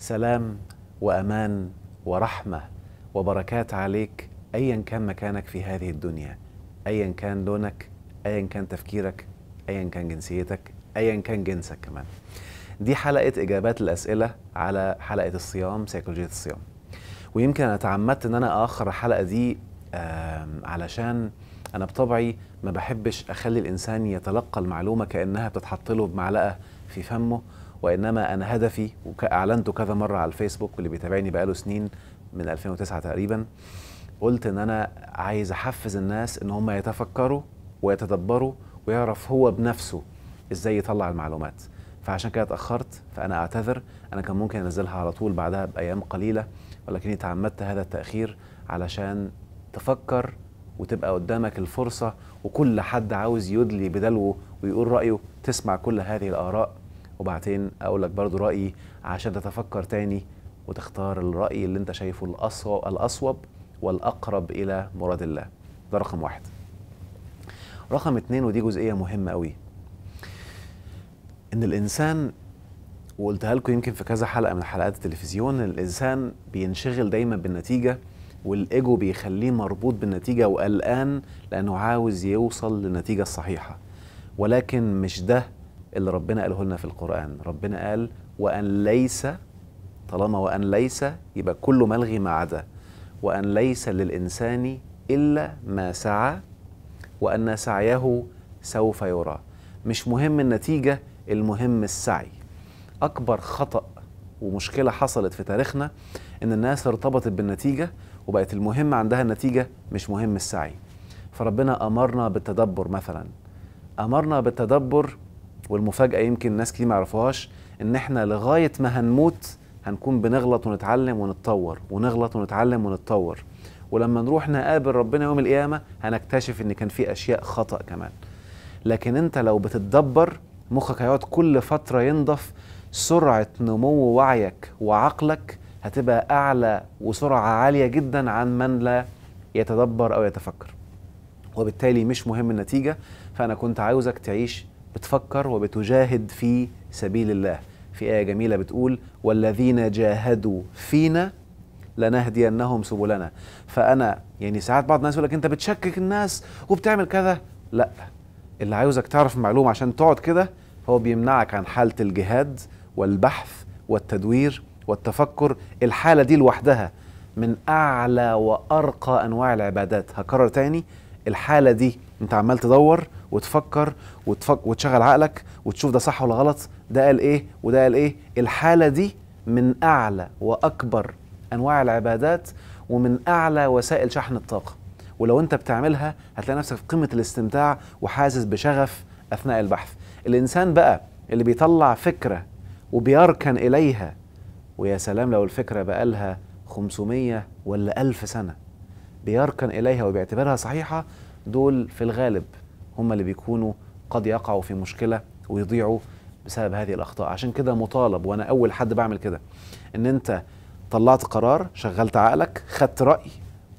سلام وامان ورحمه وبركات عليك ايا كان مكانك في هذه الدنيا ايا كان لونك ايا كان تفكيرك ايا كان جنسيتك ايا كان جنسك كمان دي حلقه اجابات الاسئله على حلقه الصيام سيكولوجيه الصيام ويمكن انا تعمدت ان انا اخر الحلقه دي علشان انا بطبعي ما بحبش اخلي الانسان يتلقى المعلومه كانها بتتحط له بمعلقه في فمه وانما انا هدفي واعلنته كذا مره على الفيسبوك واللي بيتابعني بقاله سنين من 2009 تقريبا قلت ان انا عايز احفز الناس ان هم يتفكروا ويتدبروا ويعرف هو بنفسه ازاي يطلع المعلومات فعشان كده اتاخرت فانا اعتذر انا كان ممكن انزلها على طول بعدها بايام قليله ولكني تعمدت هذا التأخير علشان تفكر وتبقى قدامك الفرصة وكل حد عاوز يدلي بدلوه ويقول رأيه تسمع كل هذه الآراء وبعدين أقول لك برضو رأيي عشان تتفكر تاني وتختار الرأي اللي أنت شايفه الأصوب, الأصوب والأقرب إلى مراد الله ده رقم واحد رقم اتنين ودي جزئية مهمة قوي إن الإنسان وقلتها لكم يمكن في كذا حلقه من حلقات التلفزيون الانسان بينشغل دايما بالنتيجه والايجو بيخليه مربوط بالنتيجه وقلقان لانه عاوز يوصل للنتيجه الصحيحه ولكن مش ده اللي ربنا قاله لنا في القران ربنا قال وان ليس طالما وان ليس يبقى كله ملغي ما عدا وان ليس للانسان الا ما سعى وان سعيه سوف يرى مش مهم النتيجه المهم السعي اكبر خطا ومشكله حصلت في تاريخنا ان الناس ارتبطت بالنتيجه وبقت المهم عندها النتيجه مش مهم السعي فربنا امرنا بالتدبر مثلا امرنا بالتدبر والمفاجاه يمكن ناس كتير ما يعرفوهاش ان احنا لغايه ما هنموت هنكون بنغلط ونتعلم ونتطور ونغلط ونتعلم ونتطور ولما نروح نقابل ربنا يوم القيامه هنكتشف ان كان في اشياء خطا كمان لكن انت لو بتتدبر مخك هيقعد كل فتره ينضف سرعة نمو وعيك وعقلك هتبقى أعلى وسرعة عالية جدا عن من لا يتدبر أو يتفكر وبالتالي مش مهم النتيجة فأنا كنت عاوزك تعيش بتفكر وبتجاهد في سبيل الله في آية جميلة بتقول والذين جاهدوا فينا لنهدينهم سبلنا فأنا يعني ساعات بعض الناس يقول لك أنت بتشكك الناس وبتعمل كذا لا اللي عاوزك تعرف معلومة عشان تقعد كده هو بيمنعك عن حالة الجهاد والبحث والتدوير والتفكر الحالة دي لوحدها من أعلى وأرقى أنواع العبادات هكرر تاني الحالة دي أنت عمال تدور وتفكر وتفك وتشغل عقلك وتشوف ده صح ولا غلط ده قال إيه وده قال إيه الحالة دي من أعلى وأكبر أنواع العبادات ومن أعلى وسائل شحن الطاقة ولو أنت بتعملها هتلاقي نفسك في قمة الاستمتاع وحاسس بشغف أثناء البحث الإنسان بقى اللي بيطلع فكرة وبيركن إليها ويا سلام لو الفكرة بقالها 500 ولا 1000 سنة بيركن إليها وبيعتبرها صحيحة دول في الغالب هم اللي بيكونوا قد يقعوا في مشكلة ويضيعوا بسبب هذه الأخطاء عشان كده مطالب وأنا أول حد بعمل كده إن أنت طلعت قرار شغلت عقلك خدت رأي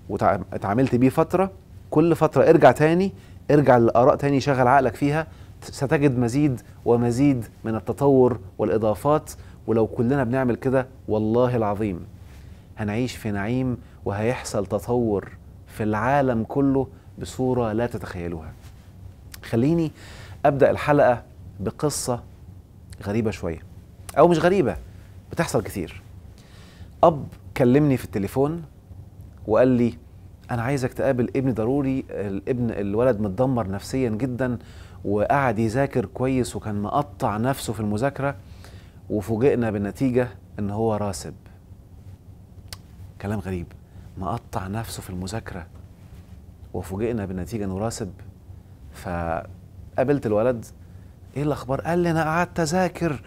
واتعاملت بيه فترة كل فترة ارجع تاني ارجع للآراء تاني شغل عقلك فيها ستجد مزيد ومزيد من التطور والاضافات ولو كلنا بنعمل كده والله العظيم هنعيش في نعيم وهيحصل تطور في العالم كله بصوره لا تتخيلوها. خليني ابدا الحلقه بقصه غريبه شويه او مش غريبه بتحصل كتير. اب كلمني في التليفون وقال لي انا عايزك تقابل ابني ضروري الابن الولد متدمر نفسيا جدا وقعد يذاكر كويس وكان مقطع نفسه في المذاكرة وفوجئنا بالنتيجة إن هو راسب كلام غريب مقطع نفسه في المذاكرة وفوجئنا بالنتيجة إنه راسب فقابلت الولد إيه الأخبار؟ قال لي أنا قعدت أذاكر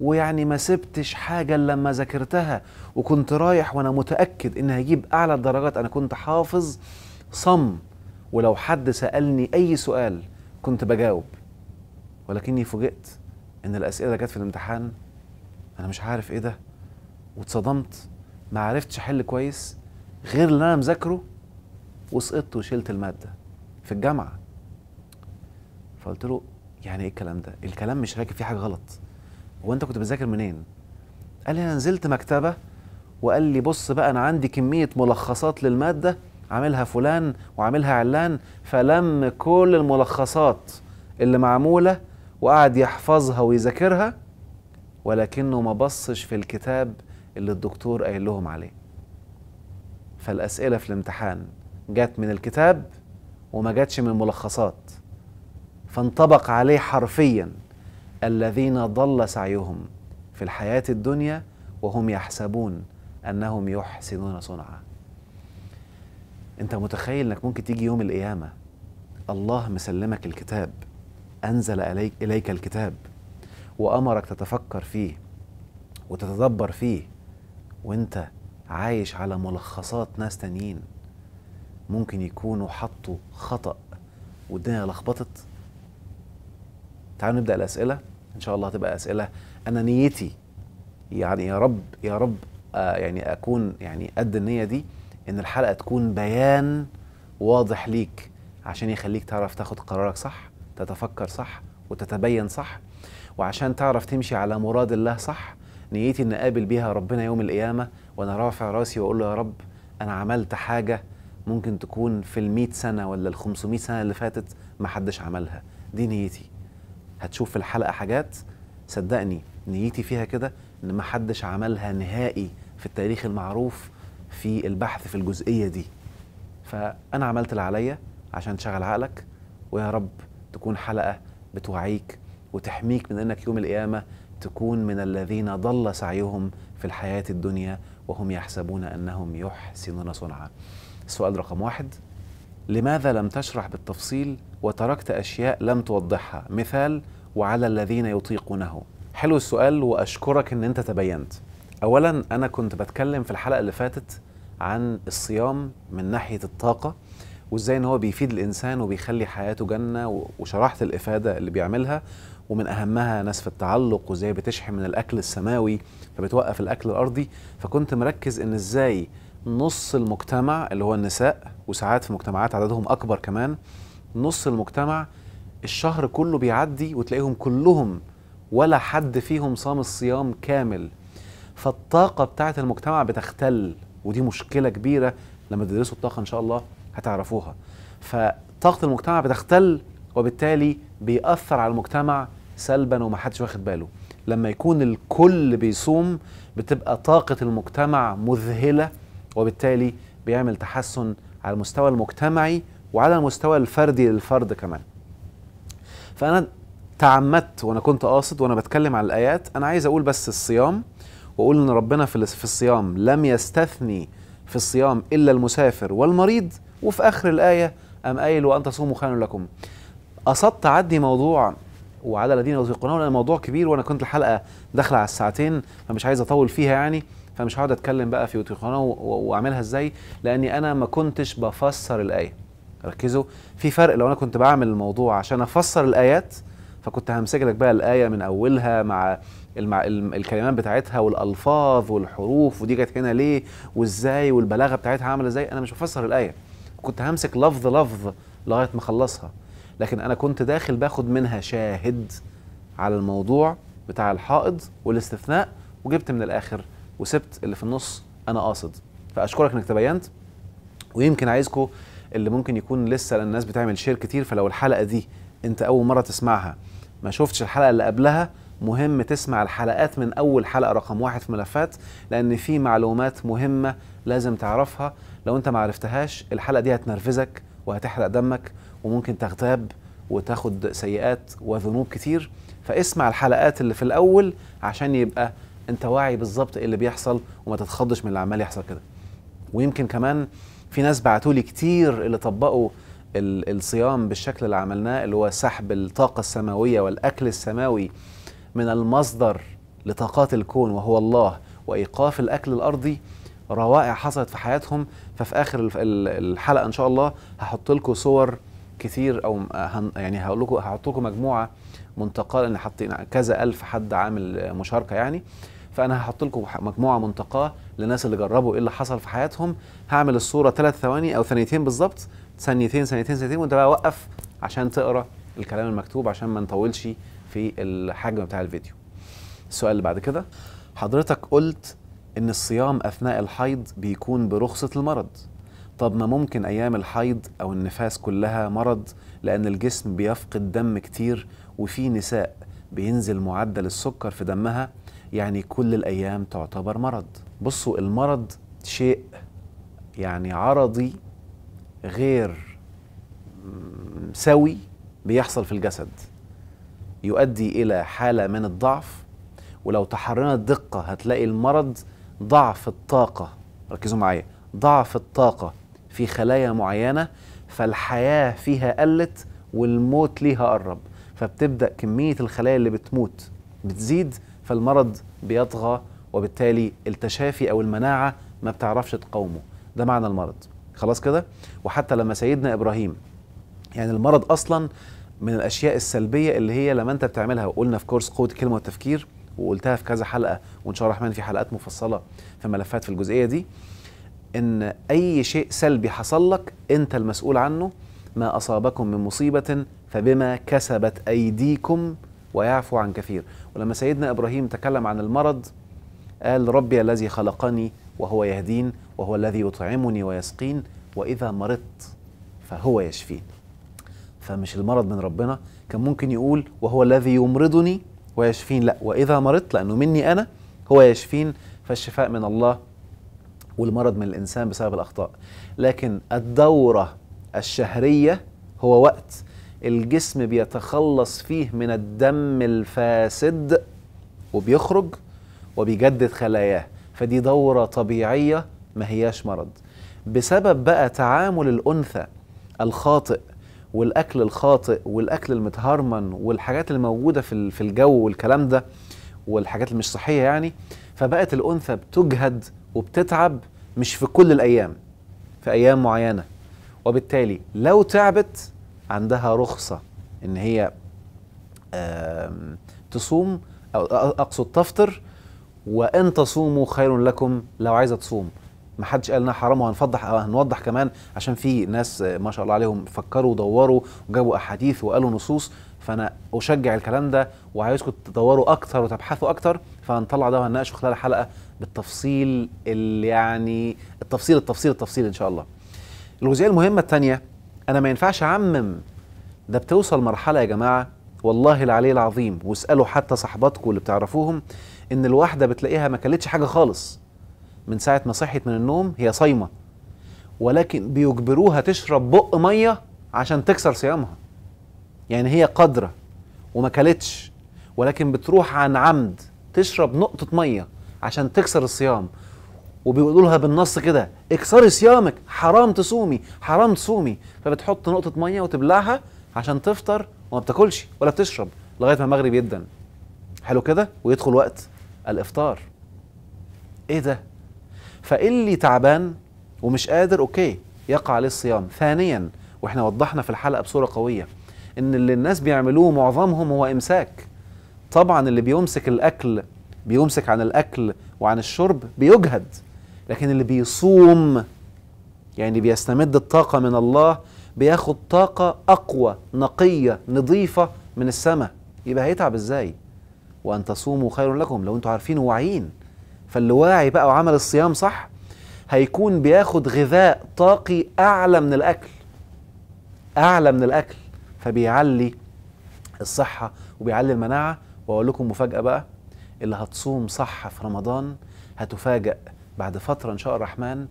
ويعني ما سبتش حاجة إلا لما ذاكرتها وكنت رايح وأنا متأكد إن هجيب أعلى الدرجات أنا كنت حافظ صم ولو حد سألني أي سؤال كنت بجاوب ولكني فوجئت ان الاسئله اللي جت في الامتحان انا مش عارف ايه ده واتصدمت ما عرفتش احل كويس غير اللي انا مذاكره وسقطت وشلت الماده في الجامعه فقلت له يعني ايه الكلام ده الكلام مش راكب فيه حاجه غلط هو انت كنت بتذاكر منين قال لي انا نزلت مكتبه وقال لي بص بقى انا عندي كميه ملخصات للماده عاملها فلان وعاملها علان فلم كل الملخصات اللي معمولة وقعد يحفظها ويذاكرها ولكنه ما بصش في الكتاب اللي الدكتور قايل لهم عليه فالأسئلة في الامتحان جت من الكتاب وما جاتش من الملخصات فانطبق عليه حرفيا الذين ضل سعيهم في الحياة الدنيا وهم يحسبون أنهم يحسنون صنعاً انت متخيل انك ممكن تيجي يوم القيامه الله مسلمك الكتاب انزل اليك اليك الكتاب وامرك تتفكر فيه وتتدبر فيه وانت عايش على ملخصات ناس تانيين ممكن يكونوا حطوا خطأ والدنيا لخبطت تعالوا نبدأ الأسئلة إن شاء الله هتبقى أسئلة أنا نيتي يعني يا رب يا رب آه يعني أكون يعني قد النية دي ان الحلقه تكون بيان واضح ليك عشان يخليك تعرف تاخد قرارك صح تتفكر صح وتتبين صح وعشان تعرف تمشي على مراد الله صح نيتي ان اقابل بيها ربنا يوم القيامه وانا رافع راسي واقول له يا رب انا عملت حاجه ممكن تكون في ال سنه ولا ال 500 سنه اللي فاتت ما حدش عملها دي نيتي هتشوف في الحلقه حاجات صدقني نيتي فيها كده ان ما حدش عملها نهائي في التاريخ المعروف في البحث في الجزئيه دي فانا عملت اللي عليا عشان تشغل عقلك ويا رب تكون حلقه بتوعيك وتحميك من انك يوم القيامه تكون من الذين ضل سعيهم في الحياه الدنيا وهم يحسبون انهم يحسنون صنعا. السؤال رقم واحد لماذا لم تشرح بالتفصيل وتركت اشياء لم توضحها؟ مثال وعلى الذين يطيقونه. حلو السؤال واشكرك ان انت تبينت. اولا انا كنت بتكلم في الحلقه اللي فاتت عن الصيام من ناحيه الطاقه وازاي ان هو بيفيد الانسان وبيخلي حياته جنه وشرحت الافاده اللي بيعملها ومن اهمها نسف التعلق وازاي بتشحن من الاكل السماوي فبتوقف الاكل الارضي فكنت مركز ان ازاي نص المجتمع اللي هو النساء وساعات في مجتمعات عددهم اكبر كمان نص المجتمع الشهر كله بيعدي وتلاقيهم كلهم ولا حد فيهم صام الصيام كامل فالطاقه بتاعه المجتمع بتختل ودي مشكله كبيره لما تدرسوا الطاقه ان شاء الله هتعرفوها فطاقه المجتمع بتختل وبالتالي بيأثر على المجتمع سلبا ومحدش واخد باله لما يكون الكل بيصوم بتبقى طاقة المجتمع مذهلة وبالتالي بيعمل تحسن على المستوى المجتمعي وعلى المستوى الفردي للفرد كمان فأنا تعمدت وأنا كنت قاصد وأنا بتكلم على الآيات أنا عايز أقول بس الصيام وقول ان ربنا في الصيام لم يستثني في الصيام الا المسافر والمريض وفي اخر الايه ام قايل وان تصوموا خير لكم قصدت اعدي موضوع وعلى الذين يطيقونه لان الموضوع كبير وانا كنت الحلقه داخله على الساعتين فمش عايز اطول فيها يعني فمش هقعد اتكلم بقى في يطيقونه واعملها ازاي لاني انا ما كنتش بفسر الايه ركزوا في فرق لو انا كنت بعمل الموضوع عشان افسر الايات فكنت همسك لك بقى الايه من اولها مع المع... الكلمات بتاعتها والالفاظ والحروف ودي جت هنا ليه وازاي والبلاغه بتاعتها عامله ازاي انا مش بفسر الايه كنت همسك لفظ لفظ لغايه ما اخلصها لكن انا كنت داخل باخد منها شاهد على الموضوع بتاع الحائض والاستثناء وجبت من الاخر وسبت اللي في النص انا قاصد فاشكرك انك تبينت ويمكن عايزكم اللي ممكن يكون لسه لان الناس بتعمل شير كتير فلو الحلقه دي انت اول مره تسمعها ما شفتش الحلقه اللي قبلها مهم تسمع الحلقات من أول حلقة رقم واحد في ملفات لأن في معلومات مهمة لازم تعرفها لو أنت معرفتهاش الحلقة دي هتنرفزك وهتحرق دمك وممكن تغتاب وتاخد سيئات وذنوب كتير فاسمع الحلقات اللي في الأول عشان يبقى أنت واعي بالظبط إيه اللي بيحصل وما تتخضش من اللي عمال يحصل كده ويمكن كمان في ناس بعتولي كتير اللي طبقوا الصيام بالشكل اللي عملناه اللي هو سحب الطاقة السماوية والأكل السماوي من المصدر لطاقات الكون وهو الله وايقاف الاكل الارضي روائع حصلت في حياتهم ففي اخر الحلقه ان شاء الله هحط لكم صور كثير او يعني هقول لكم هحط لكم مجموعه منتقاه لان حاطين كذا الف حد عامل مشاركه يعني فانا هحط لكم مجموعه منتقاه للناس اللي جربوا ايه اللي حصل في حياتهم هعمل الصوره ثلاث ثواني او ثانيتين بالظبط ثانيتين ثانيتين ثانيتين وانت بقى وقف عشان تقرا الكلام المكتوب عشان ما نطولش في الحجم بتاع الفيديو السؤال اللي بعد كده حضرتك قلت ان الصيام اثناء الحيض بيكون برخصه المرض طب ما ممكن ايام الحيض او النفاس كلها مرض لان الجسم بيفقد دم كتير وفي نساء بينزل معدل السكر في دمها يعني كل الايام تعتبر مرض بصوا المرض شيء يعني عرضي غير سوي بيحصل في الجسد يؤدي إلى حالة من الضعف ولو تحرينا الدقة هتلاقي المرض ضعف الطاقة ركزوا معايا ضعف الطاقة في خلايا معينة فالحياة فيها قلت والموت ليها قرب فبتبدأ كمية الخلايا اللي بتموت بتزيد فالمرض بيطغى وبالتالي التشافي أو المناعة ما بتعرفش تقاومه ده معنى المرض خلاص كده وحتى لما سيدنا إبراهيم يعني المرض أصلا من الاشياء السلبيه اللي هي لما انت بتعملها وقلنا في كورس قوه الكلمه والتفكير وقلتها في كذا حلقه وان شاء الله الرحمن في حلقات مفصله في ملفات في الجزئيه دي ان اي شيء سلبي حصل لك انت المسؤول عنه ما اصابكم من مصيبه فبما كسبت ايديكم ويعفو عن كثير ولما سيدنا ابراهيم تكلم عن المرض قال ربي الذي خلقني وهو يهدين وهو الذي يطعمني ويسقين واذا مرضت فهو يشفيني فمش المرض من ربنا كان ممكن يقول وهو الذي يمرضني ويشفين لا واذا مرضت لانه مني انا هو يشفين فالشفاء من الله والمرض من الانسان بسبب الاخطاء لكن الدوره الشهريه هو وقت الجسم بيتخلص فيه من الدم الفاسد وبيخرج وبيجدد خلاياه فدي دوره طبيعيه ما هياش مرض بسبب بقى تعامل الانثى الخاطئ والاكل الخاطئ والاكل المتهرمن والحاجات اللي موجوده في في الجو والكلام ده والحاجات اللي مش صحيه يعني فبقت الانثى بتجهد وبتتعب مش في كل الايام في ايام معينه وبالتالي لو تعبت عندها رخصه ان هي تصوم او اقصد تفطر وان تصوموا خير لكم لو عايزه تصوم ما حدش قال انها حرام وهنفضح أو هنوضح كمان عشان في ناس ما شاء الله عليهم فكروا ودوروا وجابوا احاديث وقالوا نصوص فانا اشجع الكلام ده وعايزكم تدوروا اكتر وتبحثوا اكتر فهنطلع ده وهنناقشه خلال الحلقه بالتفصيل اللي يعني التفصيل التفصيل التفصيل ان شاء الله. الجزئيه المهمه الثانيه انا ما ينفعش اعمم ده بتوصل مرحله يا جماعه والله العلي العظيم واسالوا حتى صاحباتكم اللي بتعرفوهم ان الواحده بتلاقيها ما كلتش حاجه خالص من ساعة ما صحيت من النوم هي صايمة ولكن بيجبروها تشرب بق مية عشان تكسر صيامها يعني هي قادرة وما كلتش ولكن بتروح عن عمد تشرب نقطة مية عشان تكسر الصيام وبيقولوا لها بالنص كده اكسري صيامك حرام تصومي حرام تصومي فبتحط نقطة مية وتبلعها عشان تفطر وما بتاكلش ولا بتشرب لغاية ما المغرب يدن حلو كده ويدخل وقت الافطار ايه ده فاللي تعبان ومش قادر اوكي يقع عليه الصيام ثانيا واحنا وضحنا في الحلقه بصوره قويه ان اللي الناس بيعملوه معظمهم هو امساك طبعا اللي بيمسك الاكل بيمسك عن الاكل وعن الشرب بيجهد لكن اللي بيصوم يعني بيستمد الطاقه من الله بياخد طاقه اقوى نقيه نظيفه من السماء يبقى هيتعب ازاي وان تصوموا خير لكم لو انتم عارفين وواعيين فاللي واعي بقى وعمل الصيام صح هيكون بياخد غذاء طاقي اعلى من الاكل اعلى من الاكل فبيعلي الصحه وبيعلي المناعه واقول لكم مفاجاه بقى اللي هتصوم صح في رمضان هتفاجئ بعد فتره ان شاء الرحمن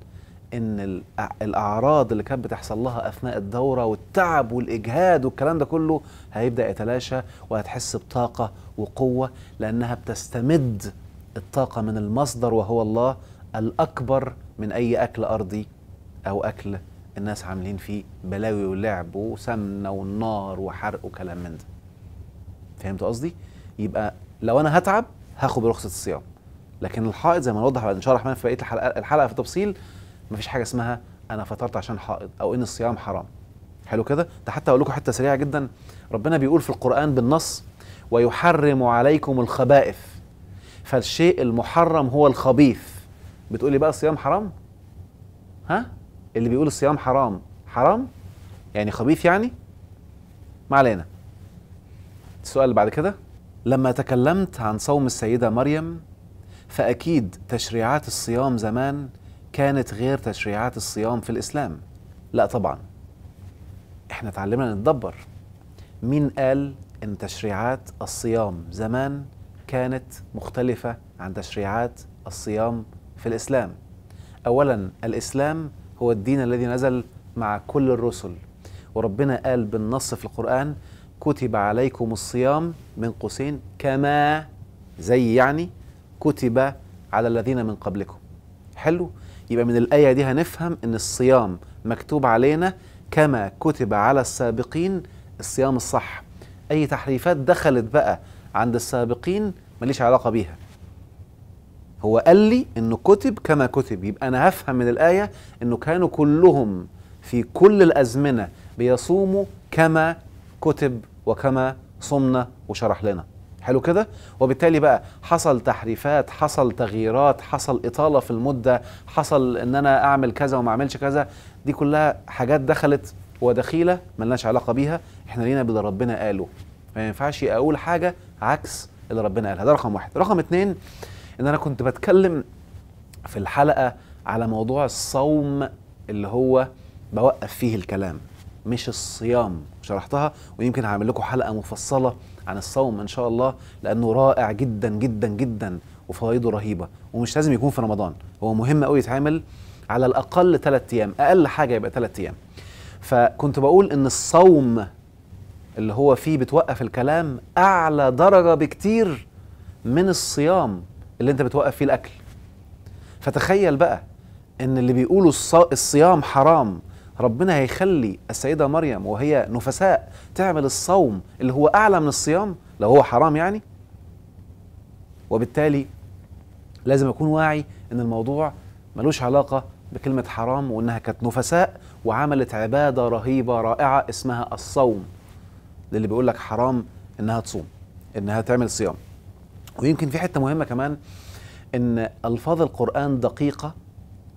ان الاعراض اللي كانت بتحصل لها اثناء الدوره والتعب والاجهاد والكلام ده كله هيبدا يتلاشى وهتحس بطاقه وقوه لانها بتستمد الطاقة من المصدر وهو الله الأكبر من أي أكل أرضي أو أكل الناس عاملين فيه بلاوي ولعب وسمنة والنار وحرق وكلام من ده فهمت قصدي؟ يبقى لو أنا هتعب هاخد برخصة الصيام لكن الحائض زي ما نوضح بعد إن شاء الله في بقية الحلقة, الحلقة في تفصيل مفيش حاجة اسمها أنا فطرت عشان حائض أو إن الصيام حرام حلو كده؟ ده حتى أقول لكم حتة سريعة جدا ربنا بيقول في القرآن بالنص ويحرم عليكم الخبائث فالشيء المحرم هو الخبيث بتقولي بقى الصيام حرام ها اللي بيقول الصيام حرام حرام يعني خبيث يعني ما علينا السؤال اللي بعد كده لما تكلمت عن صوم السيدة مريم فأكيد تشريعات الصيام زمان كانت غير تشريعات الصيام في الإسلام لا طبعا احنا اتعلمنا نتدبر مين قال ان تشريعات الصيام زمان كانت مختلفة عن تشريعات الصيام في الإسلام أولا الإسلام هو الدين الذي نزل مع كل الرسل وربنا قال بالنص في القرآن كتب عليكم الصيام من قوسين كما زي يعني كتب على الذين من قبلكم حلو يبقى من الآية دي هنفهم إن الصيام مكتوب علينا كما كتب على السابقين الصيام الصح أي تحريفات دخلت بقى عند السابقين ماليش علاقة بيها هو قال لي انه كتب كما كتب يبقى انا هفهم من الايه انه كانوا كلهم في كل الازمنه بيصوموا كما كتب وكما صمنا وشرح لنا حلو كده وبالتالي بقى حصل تحريفات حصل تغييرات حصل اطاله في المده حصل ان انا اعمل كذا وما اعملش كذا دي كلها حاجات دخلت ودخيله ملناش علاقه بيها احنا لينا بدا ربنا قاله ما ينفعش اقول حاجه عكس اللي ربنا قالها ده رقم واحد رقم اتنين ان انا كنت بتكلم في الحلقه على موضوع الصوم اللي هو بوقف فيه الكلام مش الصيام شرحتها ويمكن هعمل لكم حلقه مفصله عن الصوم ان شاء الله لانه رائع جدا جدا جدا وفوائده رهيبه ومش لازم يكون في رمضان هو مهم قوي يتعمل على الاقل ثلاث ايام اقل حاجه يبقى ثلاث ايام فكنت بقول ان الصوم اللي هو فيه بتوقف الكلام اعلى درجه بكتير من الصيام اللي انت بتوقف فيه الاكل فتخيل بقى ان اللي بيقولوا الصيام حرام ربنا هيخلي السيده مريم وهي نفساء تعمل الصوم اللي هو اعلى من الصيام لو هو حرام يعني وبالتالي لازم اكون واعي ان الموضوع ملوش علاقه بكلمه حرام وانها كانت نفساء وعملت عباده رهيبه رائعه اسمها الصوم للي بيقول لك حرام انها تصوم انها تعمل صيام ويمكن في حته مهمه كمان ان الفاظ القران دقيقه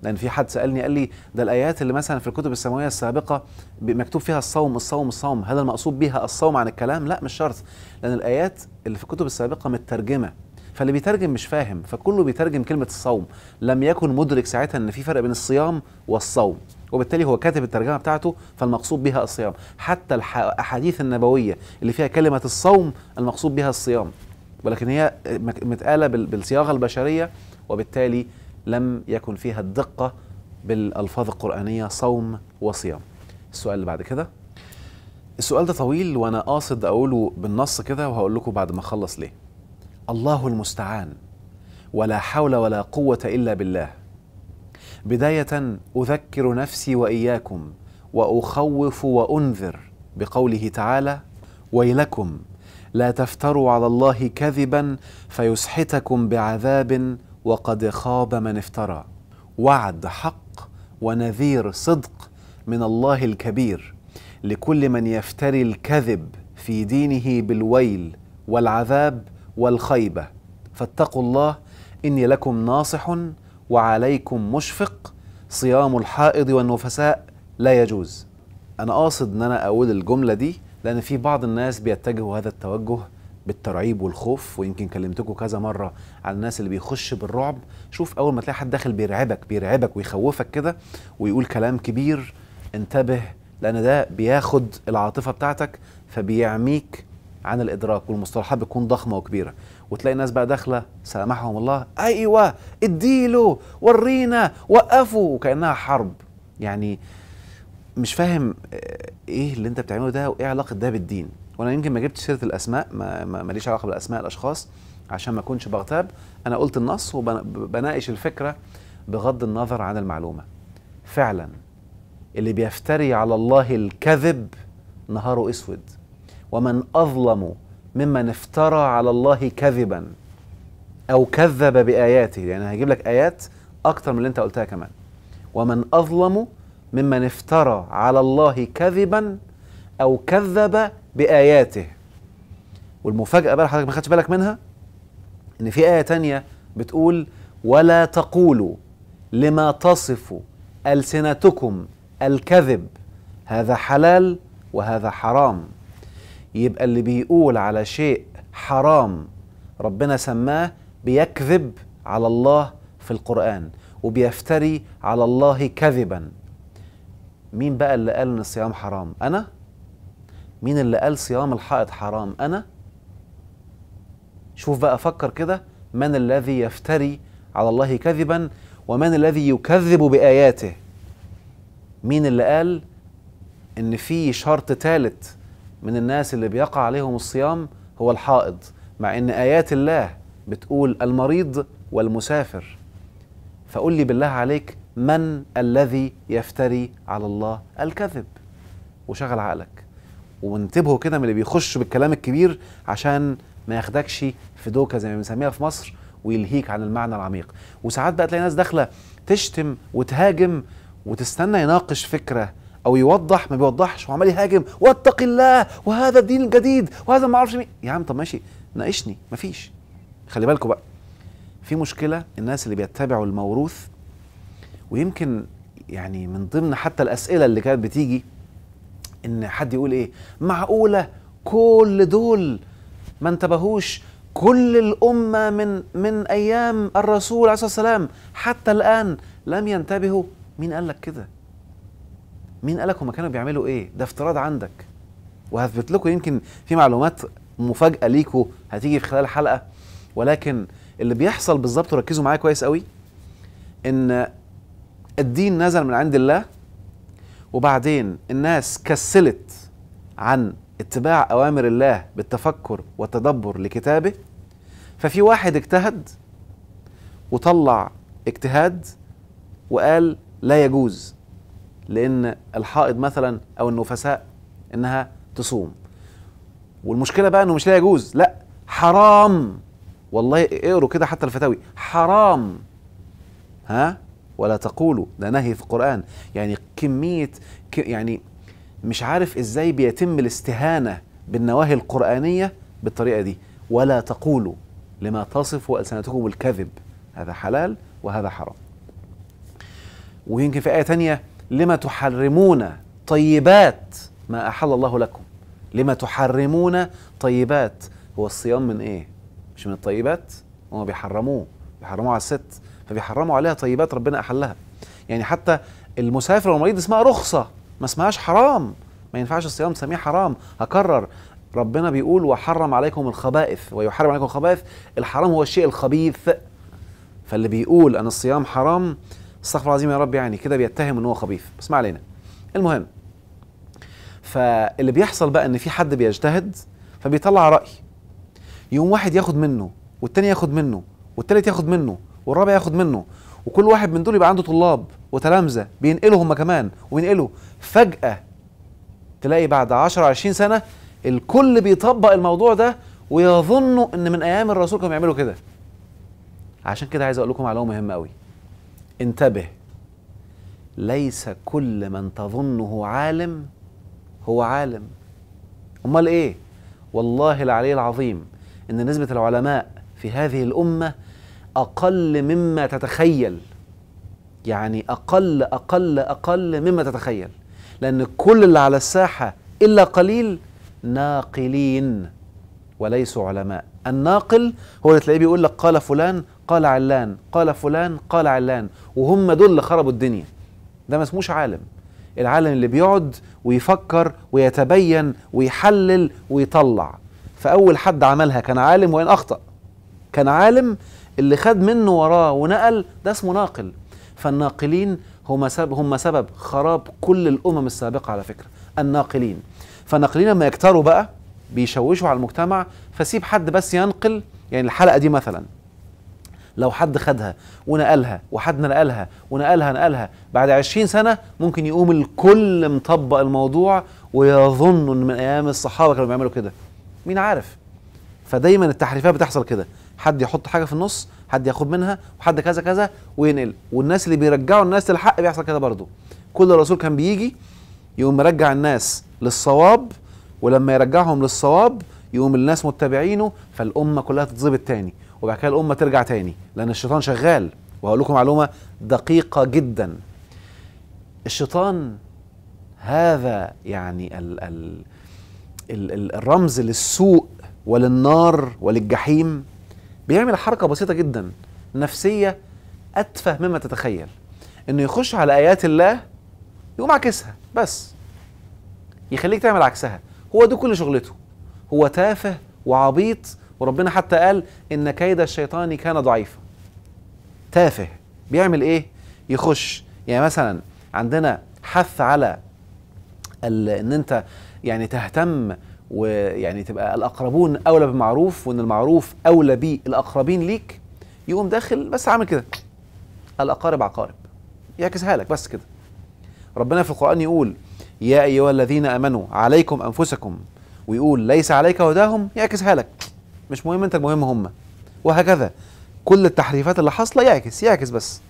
لان في حد سالني قال لي ده الايات اللي مثلا في الكتب السماويه السابقه مكتوب فيها الصوم الصوم الصوم هل المقصود بها الصوم عن الكلام لا مش شرط لان الايات اللي في الكتب السابقه مترجمه فاللي بيترجم مش فاهم فكله بيترجم كلمه الصوم لم يكن مدرك ساعتها ان في فرق بين الصيام والصوم وبالتالي هو كاتب الترجمه بتاعته فالمقصود بها الصيام حتى الاحاديث النبويه اللي فيها كلمه الصوم المقصود بها الصيام ولكن هي متقاله بالصياغه البشريه وبالتالي لم يكن فيها الدقه بالالفاظ القرانيه صوم وصيام السؤال اللي بعد كده السؤال ده طويل وانا قاصد اقوله بالنص كده وهقول لكم بعد ما اخلص ليه الله المستعان ولا حول ولا قوه الا بالله بدايه اذكر نفسي واياكم واخوف وانذر بقوله تعالى ويلكم لا تفتروا على الله كذبا فيسحتكم بعذاب وقد خاب من افترى وعد حق ونذير صدق من الله الكبير لكل من يفتري الكذب في دينه بالويل والعذاب والخيبه فاتقوا الله اني لكم ناصح وعليكم مشفق صيام الحائض والنفساء لا يجوز انا قاصد ان انا اقول الجمله دي لان في بعض الناس بيتجهوا هذا التوجه بالترعيب والخوف ويمكن كلمتكم كذا مره على الناس اللي بيخش بالرعب شوف اول ما تلاقي حد داخل بيرعبك بيرعبك ويخوفك كده ويقول كلام كبير انتبه لان ده بياخد العاطفه بتاعتك فبيعميك عن الادراك والمصطلحات بتكون ضخمه وكبيره وتلاقي ناس بقى داخله سامحهم الله ايوه اديله ورينا وقفوا وكانها حرب يعني مش فاهم آه، ايه اللي انت بتعمله ده وايه علاقه ده بالدين وانا يمكن ما جبتش سيره الاسماء ماليش علاقه بالاسماء الاشخاص عشان ما اكونش بغتاب انا قلت النص وبناقش الفكره بغض النظر عن المعلومه فعلا اللي بيفتري على الله الكذب نهاره اسود ومن اظلم ممن افترى على الله كذبا أو كذب بآياته لأن يعني هجيب لك آيات أكتر من اللي أنت قلتها كمان ومن أظلم ممن افترى على الله كذبا أو كذب بآياته والمفاجأة بقى حضرتك ما خدتش بالك منها إن في آية تانية بتقول ولا تقولوا لما تصف ألسنتكم الكذب هذا حلال وهذا حرام يبقى اللي بيقول على شيء حرام ربنا سماه بيكذب على الله في القرآن وبيفتري على الله كذبا مين بقى اللي قال ان الصيام حرام انا مين اللي قال صيام الحائط حرام انا شوف بقى فكر كده من الذي يفتري على الله كذبا ومن الذي يكذب باياته مين اللي قال ان في شرط ثالث من الناس اللي بيقع عليهم الصيام هو الحائض مع ان ايات الله بتقول المريض والمسافر فقل لي بالله عليك من الذي يفتري على الله الكذب وشغل عقلك وانتبهوا كده من اللي بيخش بالكلام الكبير عشان ما ياخدكش في دوكه زي ما بنسميها في مصر ويلهيك عن المعنى العميق وساعات بقى تلاقي ناس داخله تشتم وتهاجم وتستنى يناقش فكره او يوضح ما بيوضحش وعمال يهاجم واتق الله وهذا الدين الجديد وهذا ما اعرفش مين يا عم طب ماشي ناقشني مفيش خلي بالكوا بقى في مشكله الناس اللي بيتبعوا الموروث ويمكن يعني من ضمن حتى الاسئله اللي كانت بتيجي ان حد يقول ايه معقوله كل دول ما انتبهوش كل الامه من من ايام الرسول عليه الصلاه والسلام حتى الان لم ينتبهوا مين قال لك كده مين قالك هما كانوا بيعملوا ايه ده افتراض عندك وهثبت لكم يمكن في معلومات مفاجاه ليكوا هتيجي في خلال الحلقه ولكن اللي بيحصل بالظبط وركزوا معايا كويس قوي ان الدين نزل من عند الله وبعدين الناس كسلت عن اتباع اوامر الله بالتفكر والتدبر لكتابه ففي واحد اجتهد وطلع اجتهاد وقال لا يجوز لان الحائض مثلا او النفساء انها تصوم والمشكله بقى انه مش لا يجوز لا حرام والله اقروا كده حتى الفتاوي حرام ها ولا تقولوا ده نهي في القران يعني كميه يعني مش عارف ازاي بيتم الاستهانه بالنواهي القرانيه بالطريقه دي ولا تقولوا لما تصف السنتكم الكذب هذا حلال وهذا حرام ويمكن في ايه تانية لما تحرمون طيبات ما أحل الله لكم لما تحرمون طيبات هو الصيام من إيه مش من الطيبات هم بيحرموه بيحرموه على الست فبيحرموا عليها طيبات ربنا أحلها يعني حتى المسافر والمريض اسمها رخصة ما اسمهاش حرام ما ينفعش الصيام تسميه حرام هكرر ربنا بيقول وحرم عليكم الخبائث ويحرم عليكم الخبائث الحرام هو الشيء الخبيث فاللي بيقول أن الصيام حرام استغفر الله العظيم يا رب يعني كده بيتهم ان هو خبيث بس ما علينا المهم فاللي بيحصل بقى ان في حد بيجتهد فبيطلع راي يوم واحد ياخد منه والتاني ياخد منه والتالت ياخد منه والرابع ياخد منه وكل واحد من دول يبقى عنده طلاب وتلامذه بينقلوا هم كمان وينقلوا فجاه تلاقي بعد 10 20 سنه الكل بيطبق الموضوع ده ويظنوا ان من ايام الرسول كانوا بيعملوا كده عشان كده عايز اقول لكم معلومه مهمه قوي انتبه ليس كل من تظنه عالم هو عالم امال ايه والله العلي العظيم ان نسبه العلماء في هذه الامه اقل مما تتخيل يعني اقل اقل اقل مما تتخيل لان كل اللي على الساحه الا قليل ناقلين وليسوا علماء الناقل هو اللي تلاقيه بيقول لك قال فلان قال علان قال فلان قال علان وهم دول اللي خربوا الدنيا ده ما اسموش عالم العالم اللي بيقعد ويفكر ويتبين ويحلل ويطلع فأول حد عملها كان عالم وإن أخطأ كان عالم اللي خد منه وراه ونقل ده اسمه ناقل فالناقلين هم سبب, هم سبب خراب كل الأمم السابقة على فكرة الناقلين فالناقلين لما يكتروا بقى بيشوشوا على المجتمع فسيب حد بس ينقل يعني الحلقة دي مثلاً لو حد خدها ونقلها وحد نقلها ونقلها نقلها بعد 20 سنة ممكن يقوم الكل مطبق الموضوع ويظن ان من ايام الصحابة كانوا بيعملوا كده مين عارف فدايما التحريفات بتحصل كده حد يحط حاجة في النص حد ياخد منها وحد كذا كذا وينقل والناس اللي بيرجعوا الناس للحق بيحصل كده برضه كل الرسول كان بيجي يقوم مرجع الناس للصواب ولما يرجعهم للصواب يقوم الناس متبعينه فالأمة كلها تتظبط تاني وبعد كده الامه ترجع تاني لان الشيطان شغال وهقول لكم معلومه دقيقه جدا الشيطان هذا يعني ال ال ال الرمز للسوء وللنار وللجحيم بيعمل حركه بسيطه جدا نفسيه اتفه مما تتخيل انه يخش على ايات الله يقوم عكسها بس يخليك تعمل عكسها هو ده كل شغلته هو تافه وعبيط وربنا حتى قال إن كيد الشيطان كان ضعيفا تافه بيعمل إيه؟ يخش يعني مثلا عندنا حث على ان انت يعني تهتم ويعني تبقى الاقربون اولى بالمعروف وان المعروف اولى بالاقربين ليك يقوم داخل بس عامل كده الاقارب عقارب يعكسها لك بس كده ربنا في القران يقول يا ايها الذين امنوا عليكم انفسكم ويقول ليس عليك هداهم يعكسها لك مش مهم انت المهم هم وهكذا كل التحريفات اللي حاصله يعكس يعكس بس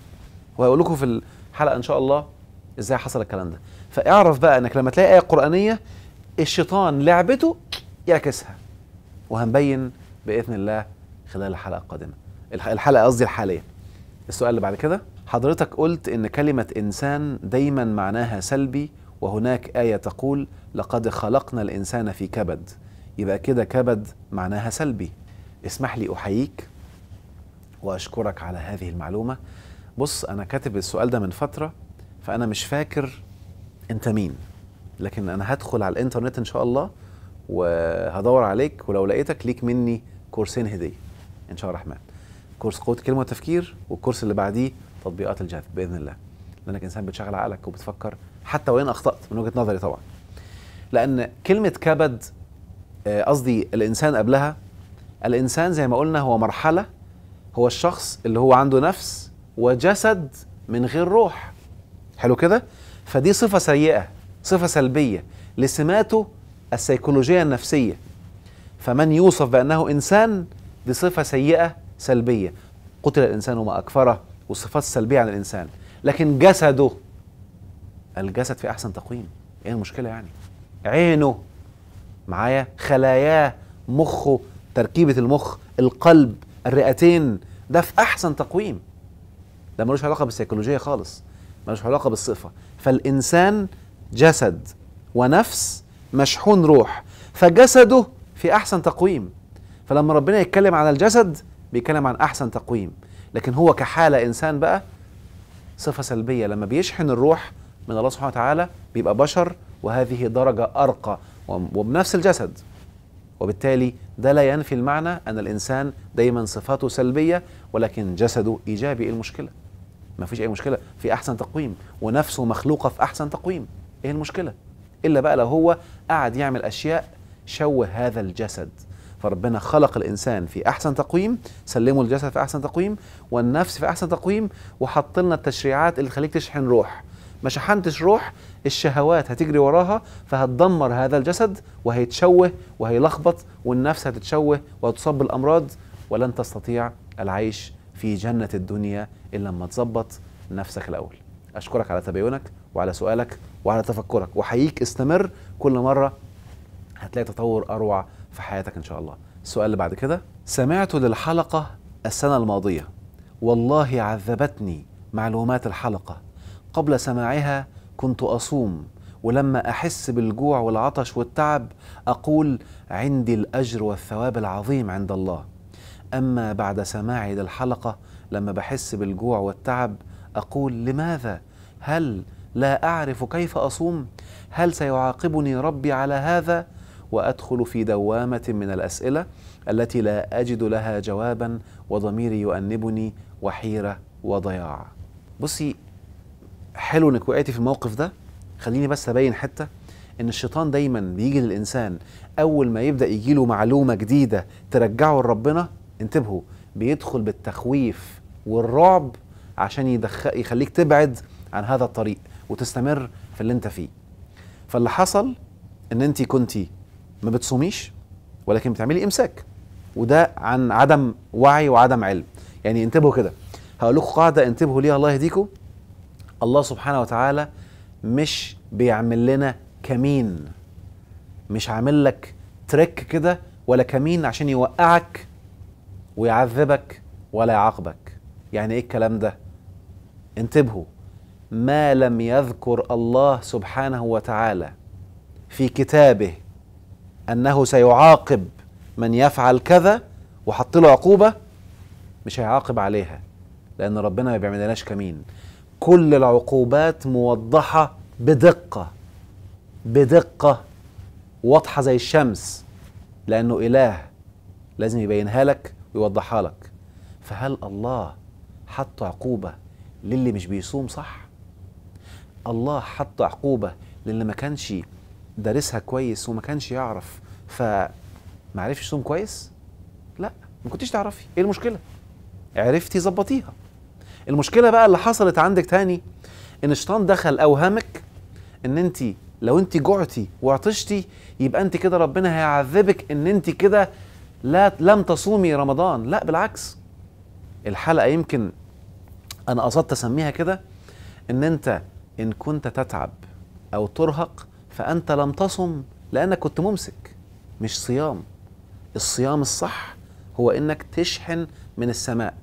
وهقول لكم في الحلقه ان شاء الله ازاي حصل الكلام ده فاعرف بقى انك لما تلاقي ايه قرانيه الشيطان لعبته يعكسها وهنبين باذن الله خلال الحلقه القادمه الحلقه قصدي الحاليه السؤال اللي بعد كده حضرتك قلت ان كلمه انسان دايما معناها سلبي وهناك ايه تقول لقد خلقنا الانسان في كبد يبقى كده كبد معناها سلبي اسمح لي أحييك وأشكرك على هذه المعلومة بص أنا كاتب السؤال ده من فترة فأنا مش فاكر أنت مين لكن أنا هدخل على الإنترنت إن شاء الله وهدور عليك ولو لقيتك ليك مني كورسين هدية إن شاء الرحمن كورس قوة الكلمة والتفكير والكورس اللي بعديه تطبيقات الجذب بإذن الله لأنك إنسان بتشغل عقلك وبتفكر حتى وإن أخطأت من وجهة نظري طبعا لأن كلمة كبد آه، قصدي الانسان قبلها الانسان زي ما قلنا هو مرحله هو الشخص اللي هو عنده نفس وجسد من غير روح حلو كده فدي صفه سيئه صفه سلبيه لسماته السيكولوجيه النفسيه فمن يوصف بانه انسان دي صفه سيئه سلبيه قتل الانسان وما اكفره والصفات السلبيه عن الانسان لكن جسده الجسد في احسن تقويم ايه المشكله يعني عينه معايا خلاياه مخه تركيبه المخ القلب الرئتين ده في احسن تقويم ده ملوش علاقه بالسيكولوجيه خالص ملوش علاقه بالصفه فالانسان جسد ونفس مشحون روح فجسده في احسن تقويم فلما ربنا يتكلم عن الجسد بيتكلم عن احسن تقويم لكن هو كحاله انسان بقى صفه سلبيه لما بيشحن الروح من الله سبحانه وتعالى بيبقى بشر وهذه درجه ارقى وبنفس الجسد وبالتالي ده لا ينفي المعنى أن الإنسان دايما صفاته سلبية ولكن جسده إيجابي إيه المشكلة ما فيش أي مشكلة في أحسن تقويم ونفسه مخلوقة في أحسن تقويم إيه المشكلة إلا بقى لو هو قعد يعمل أشياء شوه هذا الجسد فربنا خلق الانسان في احسن تقويم سلمه الجسد في احسن تقويم والنفس في احسن تقويم وحط لنا التشريعات اللي تخليك تشحن روح ما شحنتش روح الشهوات هتجري وراها فهتدمر هذا الجسد وهيتشوه وهيلخبط والنفس هتتشوه وهتصاب بالامراض ولن تستطيع العيش في جنه الدنيا الا لما تظبط نفسك الاول. اشكرك على تباينك وعلى سؤالك وعلى تفكرك وحييك استمر كل مره هتلاقي تطور اروع في حياتك ان شاء الله. السؤال اللي بعد كده سمعت للحلقه السنه الماضيه والله عذبتني معلومات الحلقه قبل سماعها كنت اصوم ولما احس بالجوع والعطش والتعب اقول عندي الاجر والثواب العظيم عند الله اما بعد سماعي للحلقه لما بحس بالجوع والتعب اقول لماذا هل لا اعرف كيف اصوم هل سيعاقبني ربي على هذا وادخل في دوامه من الاسئله التي لا اجد لها جوابا وضميري يؤنبني وحيره وضياع بصي حلو انك وقعتي في الموقف ده خليني بس ابين حته ان الشيطان دايما بيجي للانسان اول ما يبدا يجي له معلومه جديده ترجعه لربنا انتبهوا بيدخل بالتخويف والرعب عشان يدخ... يخليك تبعد عن هذا الطريق وتستمر في اللي انت فيه فاللي حصل ان انت كنت ما بتصوميش ولكن بتعملي امساك وده عن عدم وعي وعدم علم يعني انتبهوا كده هقول لكم قاعده انتبهوا ليها الله يهديكم الله سبحانه وتعالى مش بيعمل لنا كمين مش عامل لك تريك كده ولا كمين عشان يوقعك ويعذبك ولا يعاقبك يعني ايه الكلام ده انتبهوا ما لم يذكر الله سبحانه وتعالى في كتابه انه سيعاقب من يفعل كذا وحط له عقوبه مش هيعاقب عليها لان ربنا ما بيعملناش كمين كل العقوبات موضحة بدقة بدقة واضحة زي الشمس لأنه إله لازم يبينها لك ويوضحها لك فهل الله حط عقوبة للي مش بيصوم صح؟ الله حط عقوبة للي ما كانش دارسها كويس وما كانش يعرف فمعرفش يصوم كويس؟ لا ما كنتش تعرفي ايه المشكلة؟ عرفتي ظبطيها المشكله بقى اللي حصلت عندك تاني ان الشيطان دخل اوهمك ان انت لو انت جعتي وعطشتي يبقى انت كده ربنا هيعذبك ان انت كده لا لم تصومي رمضان لا بالعكس الحلقه يمكن انا قصدت اسميها كده ان انت ان كنت تتعب او ترهق فانت لم تصم لانك كنت ممسك مش صيام الصيام الصح هو انك تشحن من السماء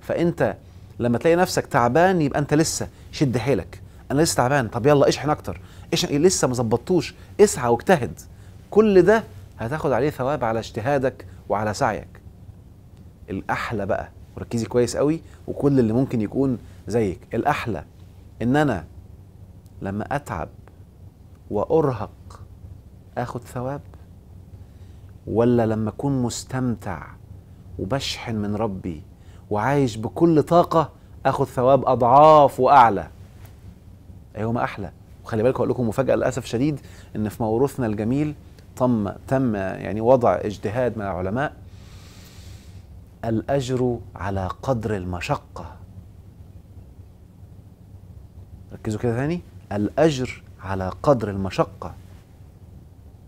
فانت لما تلاقي نفسك تعبان يبقى انت لسه شد حيلك انا لسه تعبان طب يلا اشحن اكتر اشحن إيه لسه ما ظبطتوش اسعى واجتهد كل ده هتاخد عليه ثواب على اجتهادك وعلى سعيك الاحلى بقى وركزي كويس قوي وكل اللي ممكن يكون زيك الاحلى ان انا لما اتعب وارهق اخد ثواب ولا لما اكون مستمتع وبشحن من ربي وعايش بكل طاقه اخد ثواب اضعاف واعلى ايهما احلى وخلي بالك اقول لكم مفاجاه للاسف شديد ان في موروثنا الجميل تم تم يعني وضع اجتهاد من العلماء الاجر على قدر المشقه ركزوا كده ثاني الاجر على قدر المشقه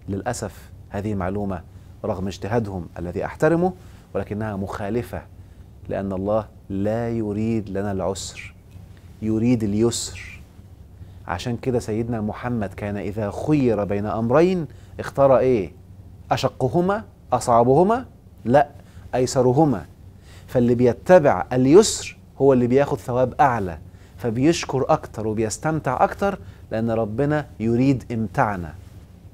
للاسف هذه المعلومه رغم اجتهادهم الذي احترمه ولكنها مخالفه لأن الله لا يريد لنا العسر يريد اليسر عشان كده سيدنا محمد كان إذا خير بين أمرين اختار إيه؟ أشقهما أصعبهما؟ لا أيسرهما فاللي بيتبع اليسر هو اللي بياخد ثواب أعلى فبيشكر أكتر وبيستمتع أكتر لأن ربنا يريد إمتعنا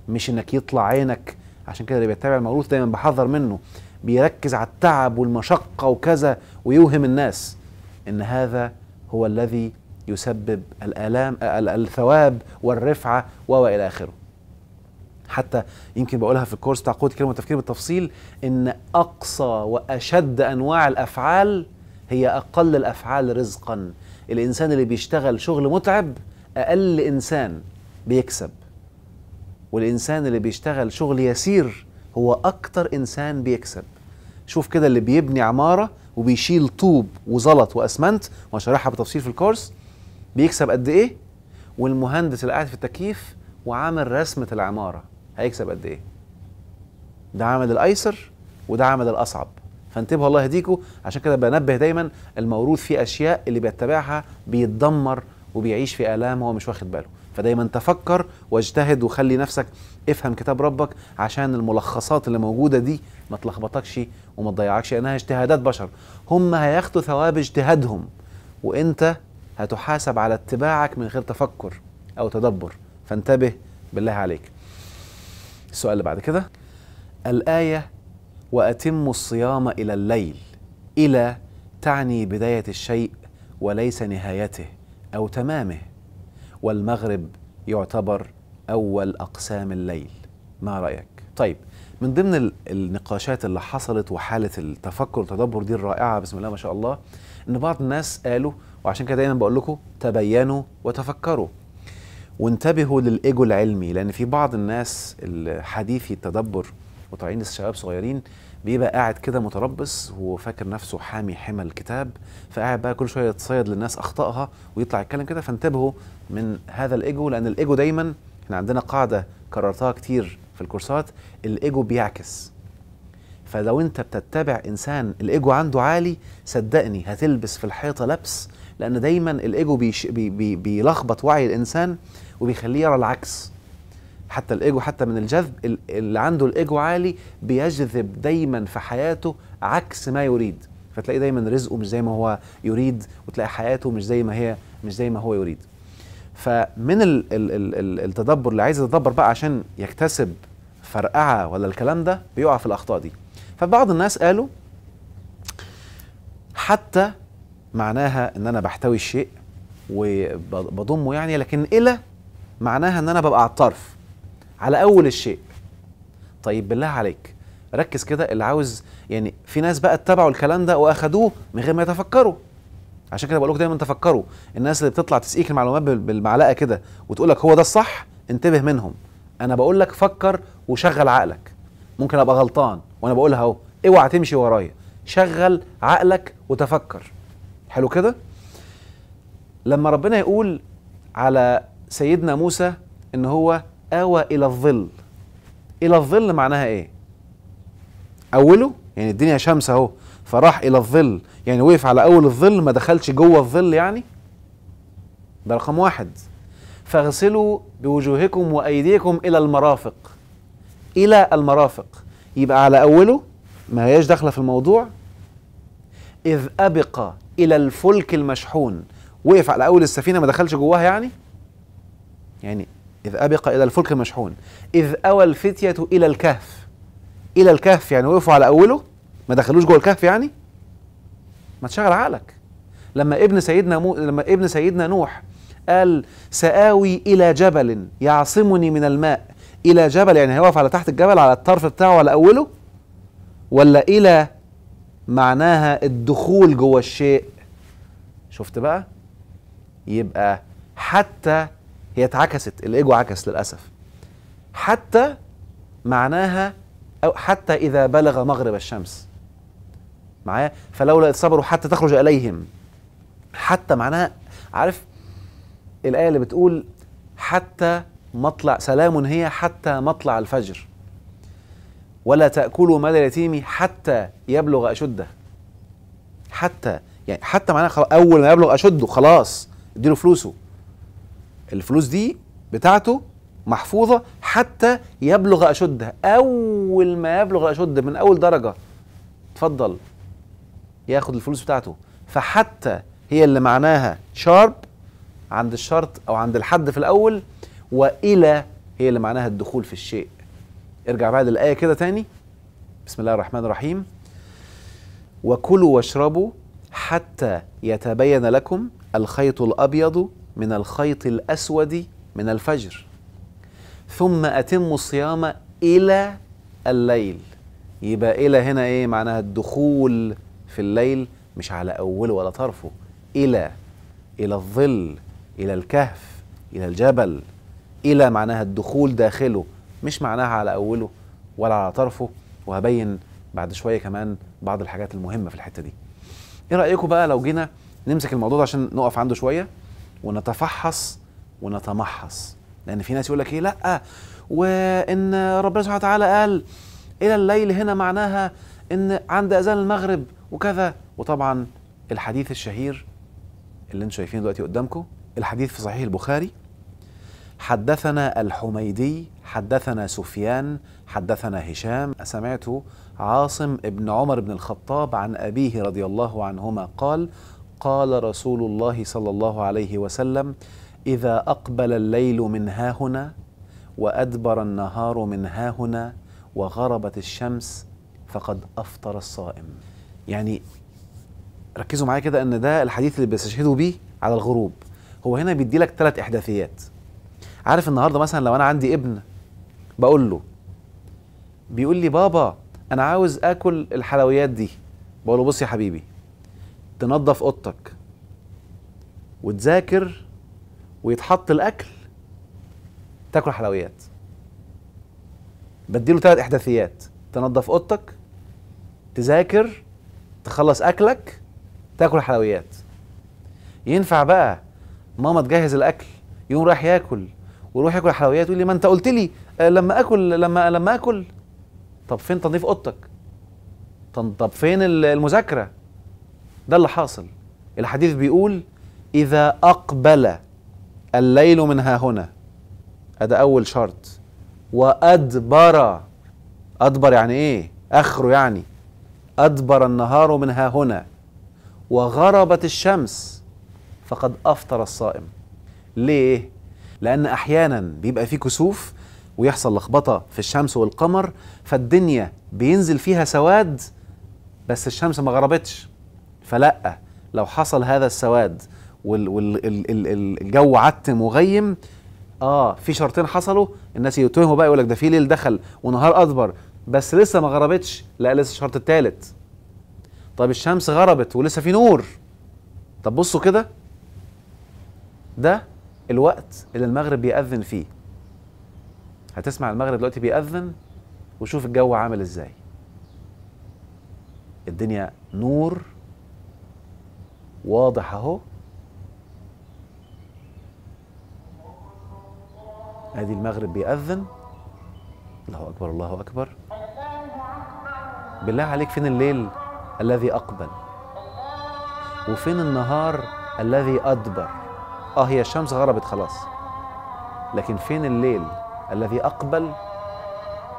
مش إنك يطلع عينك عشان كده اللي بيتبع الموروث دايما بحذر منه بيركز على التعب والمشقة وكذا ويوهم الناس إن هذا هو الذي يسبب الآلام الثواب والرفعة وإلى آخره حتى يمكن بقولها في الكورس تعقود كلمة التفكير بالتفصيل إن أقصى وأشد أنواع الأفعال هي أقل الأفعال رزقا الإنسان اللي بيشتغل شغل متعب أقل إنسان بيكسب والإنسان اللي بيشتغل شغل يسير هو أكتر إنسان بيكسب شوف كده اللي بيبني عماره وبيشيل طوب وزلط واسمنت وشرحها بتفصيل في الكورس بيكسب قد ايه والمهندس اللي قاعد في التكييف وعامل رسمه العماره هيكسب قد ايه ده عمل الايسر وده عمل الاصعب فانتبهوا الله يهديكم عشان كده بنبه دايما الموروث فيه اشياء اللي بيتبعها بيتدمر وبيعيش في الام هو مش واخد باله فدايما تفكر واجتهد وخلي نفسك افهم كتاب ربك عشان الملخصات اللي موجوده دي ما تلخبطكش وما تضيعكش لانها اجتهادات بشر هم هياخدوا ثواب اجتهادهم وانت هتحاسب على اتباعك من غير تفكر او تدبر فانتبه بالله عليك السؤال اللي بعد كده الايه واتم الصيام الى الليل الى تعني بدايه الشيء وليس نهايته او تمامه والمغرب يعتبر اول اقسام الليل ما رايك طيب من ضمن النقاشات اللي حصلت وحاله التفكر والتدبر دي الرائعه بسم الله ما شاء الله ان بعض الناس قالوا وعشان كده دايما بقول لكم تبينوا وتفكروا وانتبهوا للايجو العلمي لان في بعض الناس الحديثي التدبر وطالعين الشباب صغيرين بيبقى قاعد كده متربص وفاكر نفسه حامي حمى الكتاب فقاعد بقى كل شويه يتصيد للناس اخطائها ويطلع يتكلم كده فانتبهوا من هذا الايجو لان الايجو دايما احنا عندنا قاعده كررتها كتير الكورسات الايجو بيعكس فلو انت بتتبع انسان الايجو عنده عالي صدقني هتلبس في الحيطه لبس لان دايما الايجو بيش بي بي بيلخبط وعي الانسان وبيخليه يرى العكس حتى الايجو حتى من الجذب اللي عنده الايجو عالي بيجذب دايما في حياته عكس ما يريد فتلاقي دايما رزقه مش زي ما هو يريد وتلاقي حياته مش زي ما هي مش زي ما هو يريد فمن التدبر اللي عايز يتدبر بقى عشان يكتسب فرقعه ولا الكلام ده بيقع في الاخطاء دي فبعض الناس قالوا حتى معناها ان انا بحتوي الشيء وبضمه يعني لكن الى معناها ان انا ببقى على الطرف على اول الشيء طيب بالله عليك ركز كده اللي عاوز يعني في ناس بقى اتبعوا الكلام ده واخدوه من غير ما يتفكروا عشان كده بقول لكم دايما تفكروا الناس اللي بتطلع تسقيك المعلومات بالمعلقه كده وتقول لك هو ده الصح انتبه منهم انا بقول لك فكر وشغل عقلك ممكن ابقى غلطان وانا بقولها اهو اوعى تمشي ورايا شغل عقلك وتفكر حلو كده لما ربنا يقول على سيدنا موسى ان هو اوى الى الظل الى الظل معناها ايه اوله يعني الدنيا شمس اهو فراح الى الظل يعني وقف على اول الظل ما دخلش جوه الظل يعني ده رقم واحد فاغسلوا بوجوهكم وأيديكم إلى المرافق إلى المرافق يبقى على أوله ما هياش داخلة في الموضوع إذ أبق إلى الفلك المشحون وقف على أول السفينة ما دخلش جواها يعني يعني إذ أبق إلى الفلك المشحون إذ أوى الفتية إلى الكهف إلى الكهف يعني وقفوا على أوله ما دخلوش جوه الكهف يعني ما تشغل عقلك لما ابن سيدنا مو... لما ابن سيدنا نوح قال سآوي إلى جبل يعصمني من الماء إلى جبل يعني هيقف على تحت الجبل على الطرف بتاعه على أوله ولا إلى معناها الدخول جوه الشيء شفت بقى يبقى حتى هي اتعكست الإيجو عكس للأسف حتى معناها أو حتى إذا بلغ مغرب الشمس معايا فلولا إذ صبروا حتى تخرج إليهم حتى معناها عارف الآية اللي بتقول حتى مطلع سلام هي حتى مطلع الفجر ولا تأكلوا مال اليتيم حتى يبلغ أشده حتى يعني حتى معناها أول ما يبلغ أشده خلاص اديله فلوسه الفلوس دي بتاعته محفوظة حتى يبلغ أشده أول ما يبلغ أشده من أول درجة اتفضل ياخد الفلوس بتاعته فحتى هي اللي معناها شارب عند الشرط او عند الحد في الاول والى هي اللي معناها الدخول في الشيء ارجع بعد الايه كده تاني بسم الله الرحمن الرحيم وكلوا واشربوا حتى يتبين لكم الخيط الابيض من الخيط الاسود من الفجر ثم اتموا الصيام الى الليل يبقى الى هنا ايه معناها الدخول في الليل مش على اوله ولا طرفه الى الى الظل إلى الكهف إلى الجبل إلى معناها الدخول داخله مش معناها على أوله ولا على طرفه وهبين بعد شوية كمان بعض الحاجات المهمة في الحتة دي إيه رأيكم بقى لو جينا نمسك الموضوع ده عشان نقف عنده شوية ونتفحص ونتمحص لأن في ناس يقول لك إيه لأ وإن ربنا سبحانه وتعالى قال إلى الليل هنا معناها إن عند أذان المغرب وكذا وطبعا الحديث الشهير اللي انتم شايفينه دلوقتي قدامكم الحديث في صحيح البخاري حدثنا الحميدي حدثنا سفيان حدثنا هشام سمعت عاصم بن عمر بن الخطاب عن أبيه رضي الله عنهما قال قال رسول الله صلى الله عليه وسلم إذا أقبل الليل من ها هنا وأدبر النهار من ها هنا وغربت الشمس فقد أفطر الصائم يعني ركزوا معايا كده أن ده الحديث اللي بيستشهدوا به على الغروب هو هنا بيدي لك ثلاث احداثيات عارف النهارده مثلا لو انا عندي ابن بقول له بيقول لي بابا انا عاوز اكل الحلويات دي بقول له بص يا حبيبي تنظف اوضتك وتذاكر ويتحط الاكل تاكل حلويات بديله ثلاث احداثيات تنظف اوضتك تذاكر تخلص اكلك تاكل حلويات ينفع بقى ماما تجهز الاكل يقوم رايح ياكل ويروح ياكل حلويات يقول لي ما انت قلت لي آه، لما اكل لما لما اكل طب فين تنظيف اوضتك طب فين المذاكره ده اللي حاصل الحديث بيقول اذا اقبل الليل من ها هنا ده اول شرط وادبر ادبر يعني ايه اخره يعني ادبر النهار من ها هنا وغربت الشمس فقد أفطر الصائم ليه؟ لأن أحيانا بيبقى فيه كسوف ويحصل لخبطة في الشمس والقمر فالدنيا بينزل فيها سواد بس الشمس ما غربتش فلأ لو حصل هذا السواد والجو عتم وغيم اه في شرطين حصلوا الناس يتوهوا بقى يقول لك ده في ليل دخل ونهار اكبر بس لسه ما غربتش لا لسه الشرط الثالث طب الشمس غربت ولسه في نور طب بصوا كده ده الوقت اللي المغرب بيأذن فيه هتسمع المغرب دلوقتي بيأذن وشوف الجو عامل ازاي الدنيا نور واضح اهو ادي المغرب بيأذن الله اكبر الله اكبر بالله عليك فين الليل الذي اقبل وفين النهار الذي ادبر آه هي الشمس غربت خلاص لكن فين الليل الذي أقبل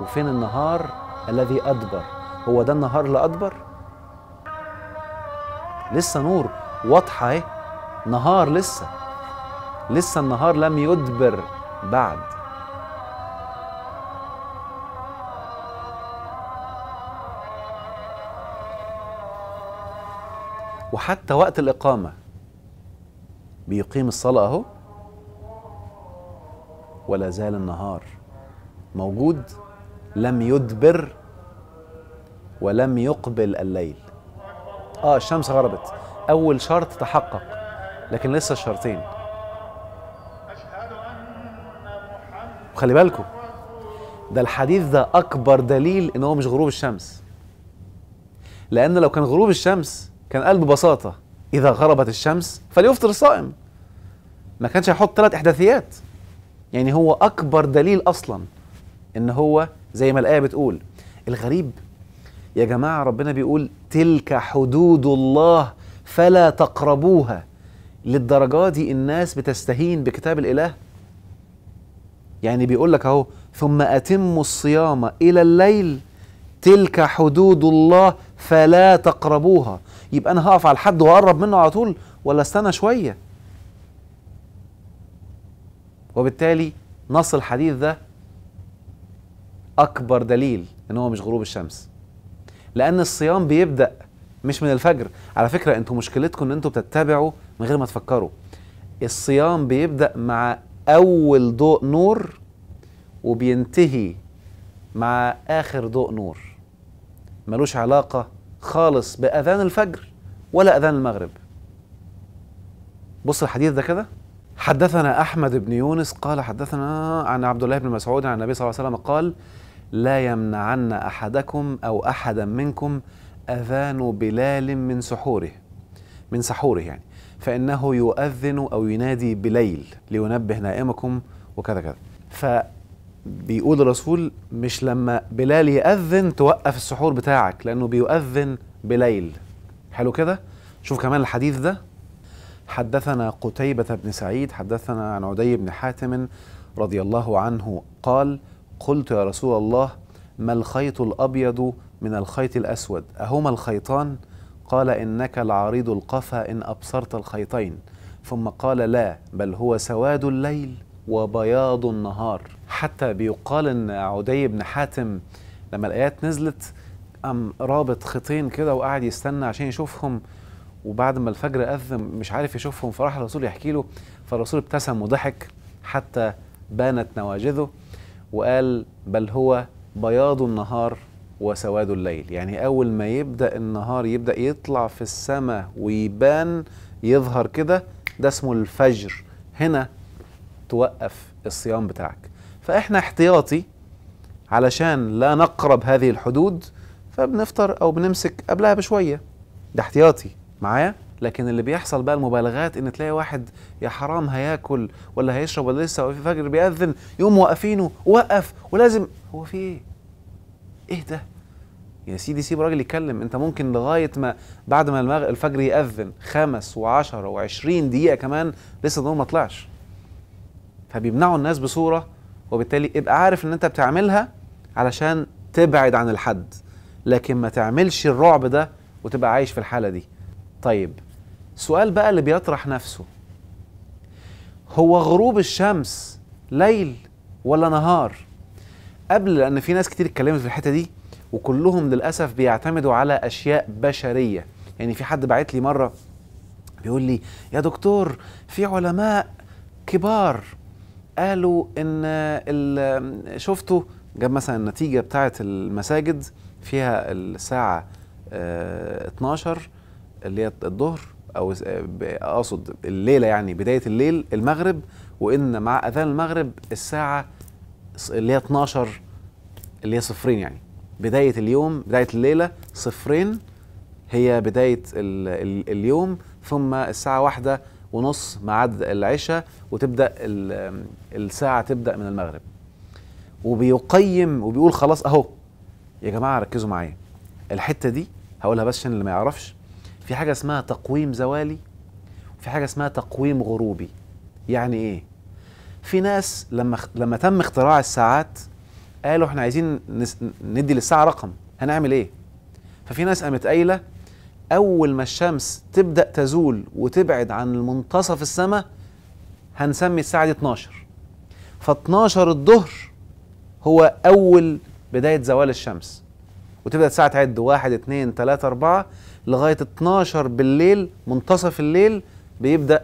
وفين النهار الذي أدبر هو ده النهار اللي أدبر لسه نور واضحة اهي نهار لسه لسه النهار لم يدبر بعد وحتى وقت الإقامة بيقيم الصلاة أهو ولا زال النهار موجود لم يدبر ولم يقبل الليل آه الشمس غربت أول شرط تحقق لكن لسه الشرطين وخلي بالكم ده الحديث ده أكبر دليل إن هو مش غروب الشمس لأن لو كان غروب الشمس كان قال ببساطة إذا غربت الشمس فليفطر الصائم ما كانش هيحط ثلاث إحداثيات يعني هو أكبر دليل أصلا إن هو زي ما الآية بتقول الغريب يا جماعة ربنا بيقول تلك حدود الله فلا تقربوها للدرجة دي الناس بتستهين بكتاب الإله يعني بيقول لك أهو ثم أتموا الصيام إلى الليل تلك حدود الله فلا تقربوها يبقى انا هقف على حد واقرب منه على طول ولا استنى شويه وبالتالي نص الحديث ده اكبر دليل ان هو مش غروب الشمس لان الصيام بيبدا مش من الفجر على فكره انتوا مشكلتكم ان انتوا بتتبعوا من غير ما تفكروا الصيام بيبدا مع اول ضوء نور وبينتهي مع اخر ضوء نور ملوش علاقة خالص بأذان الفجر ولا أذان المغرب بص الحديث ده كده حدثنا أحمد بن يونس قال حدثنا عن عبد الله بن مسعود عن النبي صلى الله عليه وسلم قال لا يمنعن أحدكم أو أحدا منكم أذان بلال من سحوره من سحوره يعني فإنه يؤذن أو ينادي بليل لينبه نائمكم وكذا كذا بيقول الرسول مش لما بلال يأذن توقف السحور بتاعك لأنه بيؤذن بليل حلو كده شوف كمان الحديث ده حدثنا قتيبة بن سعيد حدثنا عن عدي بن حاتم رضي الله عنه قال قلت يا رسول الله ما الخيط الأبيض من الخيط الأسود أهما الخيطان قال إنك العريض القفا إن أبصرت الخيطين ثم قال لا بل هو سواد الليل وبياض النهار حتى بيقال ان عدي بن حاتم لما الايات نزلت قام رابط خيطين كده وقعد يستنى عشان يشوفهم وبعد ما الفجر اذن مش عارف يشوفهم فراح الرسول يحكي له فالرسول ابتسم وضحك حتى بانت نواجذه وقال بل هو بياض النهار وسواد الليل يعني أول ما يبدأ النهار يبدأ يطلع في السماء ويبان يظهر كده ده اسمه الفجر هنا توقف الصيام بتاعك فاحنا احتياطي علشان لا نقرب هذه الحدود فبنفطر او بنمسك قبلها بشويه ده احتياطي معايا لكن اللي بيحصل بقى المبالغات ان تلاقي واحد يا حرام هياكل ولا هيشرب ولا لسه في فجر بيأذن يقوم واقفينه وقف ولازم هو في ايه؟ ايه ده؟ يا سيدي سيب الراجل يتكلم انت ممكن لغايه ما بعد ما الفجر يأذن خمس وعشرة وعشرين دقيقه كمان لسه النور ما طلعش فبيمنعوا الناس بصوره وبالتالي ابقى عارف ان انت بتعملها علشان تبعد عن الحد لكن ما تعملش الرعب ده وتبقى عايش في الحاله دي طيب سؤال بقى اللي بيطرح نفسه هو غروب الشمس ليل ولا نهار قبل لان في ناس كتير اتكلمت في الحته دي وكلهم للاسف بيعتمدوا على اشياء بشريه يعني في حد بعت لي مره بيقول لي يا دكتور في علماء كبار قالوا ان شفتوا جاب مثلا النتيجه بتاعه المساجد فيها الساعه 12 آه، اللي هي الظهر او اقصد الليله يعني بدايه الليل المغرب وان مع اذان المغرب الساعه اللي هي 12 اللي هي صفرين يعني بدايه اليوم بدايه الليله صفرين هي بدايه اليوم ثم الساعه واحدة ونص ميعاد العشاء وتبدا الساعه تبدا من المغرب وبيقيم وبيقول خلاص اهو يا جماعه ركزوا معايا الحته دي هقولها بس عشان اللي ما يعرفش في حاجه اسمها تقويم زوالي وفي حاجه اسمها تقويم غروبي يعني ايه في ناس لما لما تم اختراع الساعات قالوا احنا عايزين ندي للساعه رقم هنعمل ايه ففي ناس قامت قايله أول ما الشمس تبدأ تزول وتبعد عن منتصف السماء هنسمي الساعة دي 12 ف 12 الظهر هو أول بداية زوال الشمس وتبدأ الساعة تعد 1 2 3 4 لغاية 12 بالليل منتصف الليل بيبدأ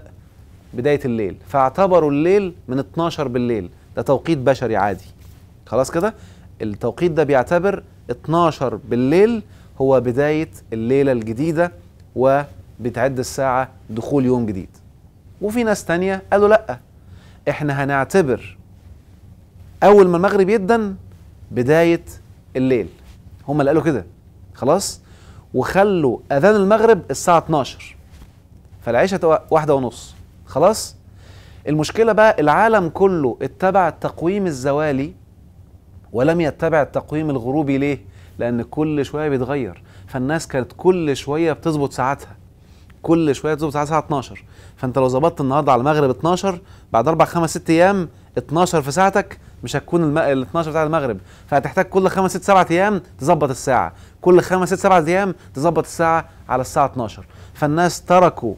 بداية الليل فاعتبروا الليل من 12 بالليل ده توقيت بشري عادي خلاص كده التوقيت ده بيعتبر 12 بالليل هو بداية الليلة الجديدة وبتعد الساعة دخول يوم جديد وفي ناس تانية قالوا لأ احنا هنعتبر أول ما المغرب يدن بداية الليل هم اللي قالوا كده خلاص وخلوا أذان المغرب الساعة 12 فالعيشة واحدة ونص خلاص المشكلة بقى العالم كله اتبع التقويم الزوالي ولم يتبع التقويم الغروبي ليه؟ لان كل شويه بيتغير فالناس كانت كل شويه بتظبط ساعتها كل شويه تظبط ساعتها الساعه 12 فانت لو ظبطت النهارده على المغرب 12 بعد اربع خمس ست ايام 12 في ساعتك مش هتكون الم... ال 12 بتاع المغرب فهتحتاج كل خمس ست سبع ايام تظبط الساعه كل خمس ست سبع ايام تظبط الساعه على الساعه 12 فالناس تركوا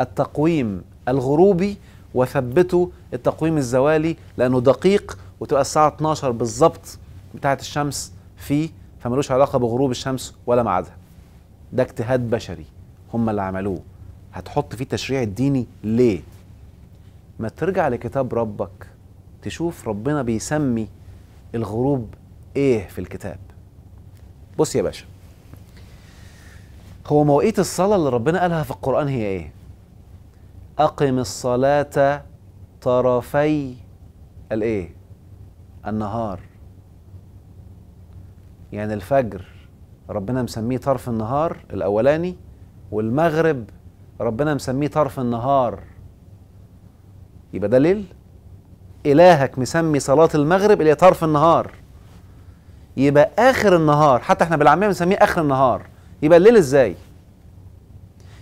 التقويم الغروبي وثبتوا التقويم الزوالي لانه دقيق وتبقى الساعه 12 بالظبط بتاعه الشمس في فملوش علاقه بغروب الشمس ولا ميعادها ده اجتهاد بشري هم اللي عملوه هتحط فيه التشريع الديني ليه ما ترجع لكتاب ربك تشوف ربنا بيسمي الغروب ايه في الكتاب بص يا باشا هو مواقيت الصلاة اللي ربنا قالها في القرآن هي ايه أقم الصلاة طرفي الايه النهار يعني الفجر ربنا مسميه طرف النهار الأولاني والمغرب ربنا مسميه طرف النهار يبقى ده ليل إلهك مسمي صلاة المغرب اللي هي طرف النهار يبقى آخر النهار حتى احنا بالعامية بنسميه آخر النهار يبقى الليل إزاي؟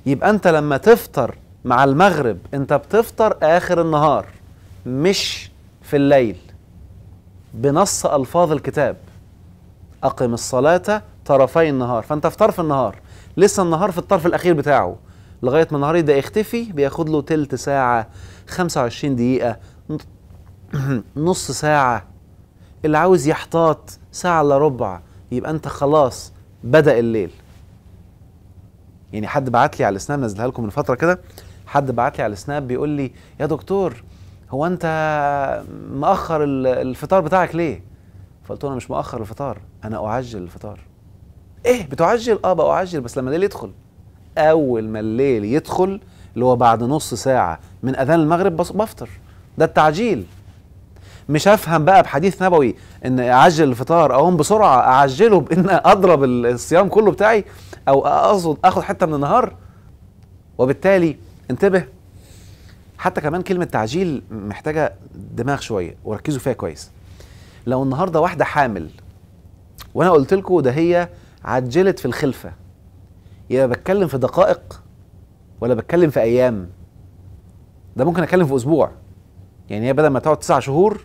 يبقى أنت لما تفطر مع المغرب أنت بتفطر آخر النهار مش في الليل بنص ألفاظ الكتاب أقم الصلاة طرفي النهار فأنت في طرف النهار لسه النهار في الطرف الأخير بتاعه لغاية ما النهار يبدأ يختفي بياخد له تلت ساعة 25 دقيقة نص ساعة اللي عاوز يحتاط ساعة إلا ربع يبقى أنت خلاص بدأ الليل يعني حد بعت لي على السناب نزلها لكم من فترة كده حد بعت لي على السناب بيقول لي يا دكتور هو أنت مأخر الفطار بتاعك ليه؟ فقلت له أنا مش مأخر الفطار انا اعجل الفطار ايه بتعجل اه بقى اعجل بس لما الليل يدخل اول ما الليل يدخل اللي هو بعد نص ساعه من اذان المغرب بفطر ده التعجيل مش هفهم بقى بحديث نبوي ان اعجل الفطار اقوم بسرعه اعجله بان اضرب الصيام كله بتاعي او اقصد اخد حته من النهار وبالتالي انتبه حتى كمان كلمه تعجيل محتاجه دماغ شويه وركزوا فيها كويس لو النهارده واحده حامل وانا قلت لكم ده هي عجلت في الخلفه يبقى بتكلم في دقائق ولا بتكلم في ايام ده ممكن اتكلم في اسبوع يعني هي بدل ما تقعد تسع شهور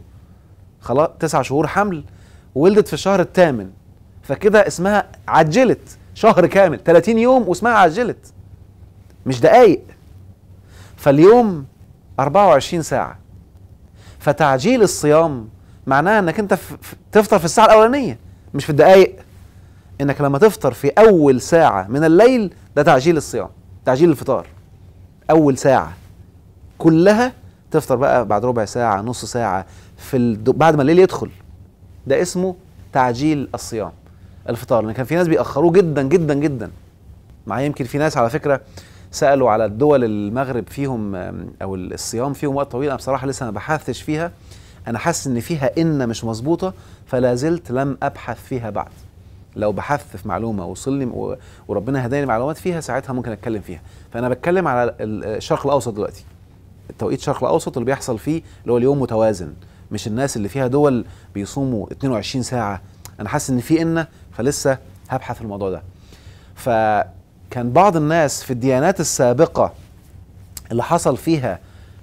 خلاص تسع شهور حمل ولدت في الشهر الثامن فكده اسمها عجلت شهر كامل 30 يوم واسمها عجلت مش دقايق فاليوم 24 ساعه فتعجيل الصيام معناها انك انت تفطر في الساعه الاولانيه مش في الدقائق انك لما تفطر في اول ساعه من الليل ده تعجيل الصيام تعجيل الفطار اول ساعه كلها تفطر بقى بعد ربع ساعه نص ساعه في الد... بعد ما الليل يدخل ده اسمه تعجيل الصيام الفطار لان كان في ناس بيأخروه جدا جدا جدا مع يمكن في ناس على فكره سالوا على الدول المغرب فيهم او الصيام فيهم وقت طويل انا بصراحه لسه ما بحثتش فيها انا حاسس ان فيها ان مش مظبوطه فلا زلت لم أبحث فيها بعد لو بحثت في معلومه وصلني وربنا هداني معلومات فيها ساعتها ممكن اتكلم فيها فانا بتكلم على الشرق الاوسط دلوقتي التوقيت الشرق الاوسط اللي بيحصل فيه اللي هو اليوم متوازن مش الناس اللي فيها دول بيصوموا 22 ساعه انا حاسس ان في ان فلسه هبحث الموضوع ده فكان بعض الناس في الديانات السابقه اللي حصل فيها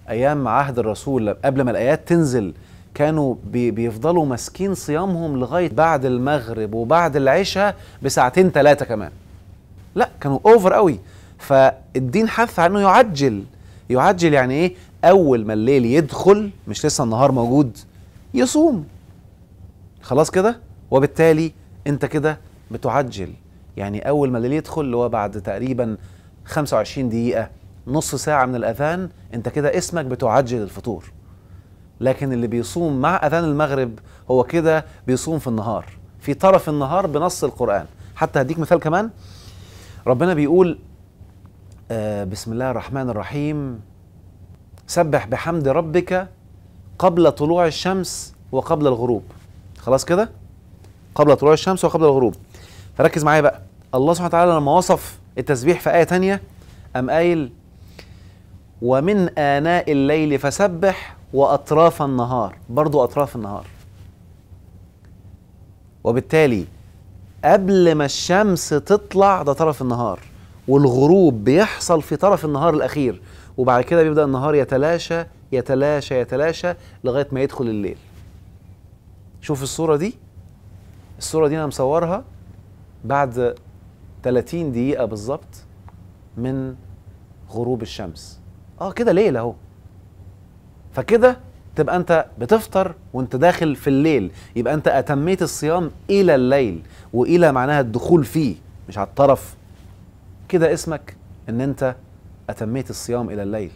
ايام عهد الرسول قبل ما الايات تنزل كانوا بيفضلوا ماسكين صيامهم لغايه بعد المغرب وبعد العشاء بساعتين ثلاثه كمان لا كانوا اوفر قوي فالدين حث انه يعجل يعجل يعني ايه اول ما الليل يدخل مش لسه النهار موجود يصوم خلاص كده وبالتالي انت كده بتعجل يعني اول ما الليل يدخل اللي هو بعد تقريبا 25 دقيقه نص ساعه من الاذان انت كده اسمك بتعجل الفطور لكن اللي بيصوم مع اذان المغرب هو كده بيصوم في النهار في طرف النهار بنص القران حتى هديك مثال كمان ربنا بيقول آه بسم الله الرحمن الرحيم سبح بحمد ربك قبل طلوع الشمس وقبل الغروب خلاص كده قبل طلوع الشمس وقبل الغروب فركز معايا بقى الله سبحانه وتعالى لما وصف التسبيح في آية تانية أم قايل ومن آناء الليل فسبح وأطراف النهار برضو أطراف النهار وبالتالي قبل ما الشمس تطلع ده طرف النهار والغروب بيحصل في طرف النهار الأخير وبعد كده بيبدأ النهار يتلاشى يتلاشى يتلاشى لغاية ما يدخل الليل شوف الصورة دي الصورة دي أنا مصورها بعد 30 دقيقة بالظبط من غروب الشمس اه كده ليل اهو فكده تبقى انت بتفطر وانت داخل في الليل يبقى انت اتميت الصيام الى الليل والى معناها الدخول فيه مش على الطرف كده اسمك ان انت اتميت الصيام الى الليل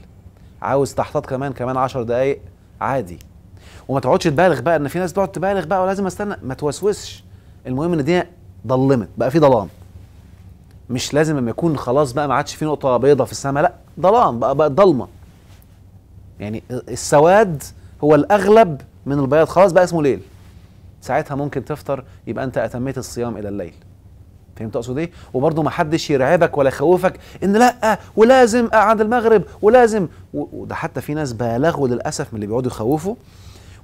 عاوز تحتاط كمان كمان عشر دقايق عادي وما تقعدش تبالغ بقى ان في ناس تقعد تبالغ بقى ولازم استنى ما توسوسش المهم ان الدنيا ضلمت بقى في ضلام مش لازم لما يكون خلاص بقى ما عادش في نقطه بيضه في السماء لا ضلام بقى بقى ضلمه يعني السواد هو الاغلب من البياض خلاص بقى اسمه ليل ساعتها ممكن تفطر يبقى انت اتميت الصيام الى الليل فهمت اقصد ايه وبرضه ما حدش يرعبك ولا يخوفك ان لا ولازم عند المغرب ولازم وده حتى في ناس بالغوا للاسف من اللي بيقعدوا يخوفوا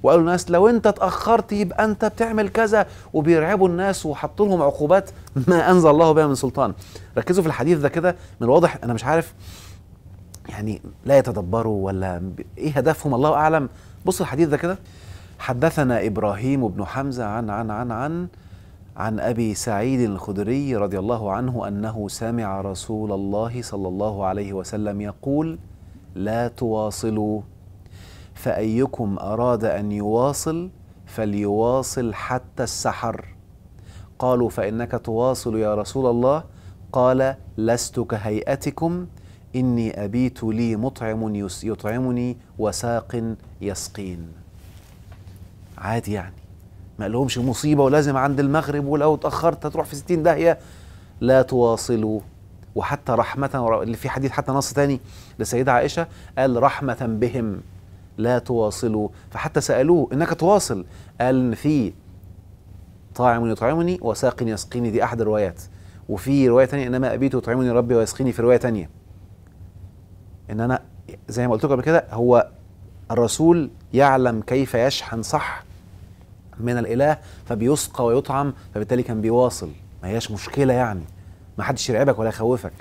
وقالوا الناس لو انت اتاخرت يبقى انت بتعمل كذا وبيرعبوا الناس وحطوا لهم عقوبات ما انزل الله بها من سلطان ركزوا في الحديث ده كده من الواضح انا مش عارف يعني لا يتدبروا ولا ايه هدفهم الله اعلم بص الحديث ده كده حدثنا ابراهيم بن حمزه عن عن عن عن عن ابي سعيد الخدري رضي الله عنه انه سمع رسول الله صلى الله عليه وسلم يقول لا تواصلوا فايكم اراد ان يواصل فليواصل حتى السحر قالوا فانك تواصل يا رسول الله قال لست كهيئتكم إني أبيت لي مطعم يطعمني وساق يسقين عادي يعني ما لهمش مصيبة ولازم عند المغرب ولو اتأخرت هتروح في ستين داهية لا تواصلوا وحتى رحمة اللي في حديث حتى نص تاني لسيدة عائشة قال رحمة بهم لا تواصلوا فحتى سألوه إنك تواصل قال في طاعم يطعمني وساق يسقيني دي أحد الروايات وفي رواية تانية إنما أبيت يطعمني ربي ويسقيني في رواية تانية ان انا زي ما قلت لكم قبل كده هو الرسول يعلم كيف يشحن صح من الاله فبيسقى ويطعم فبالتالي كان بيواصل ما هياش مشكله يعني ما حدش يرعبك ولا يخوفك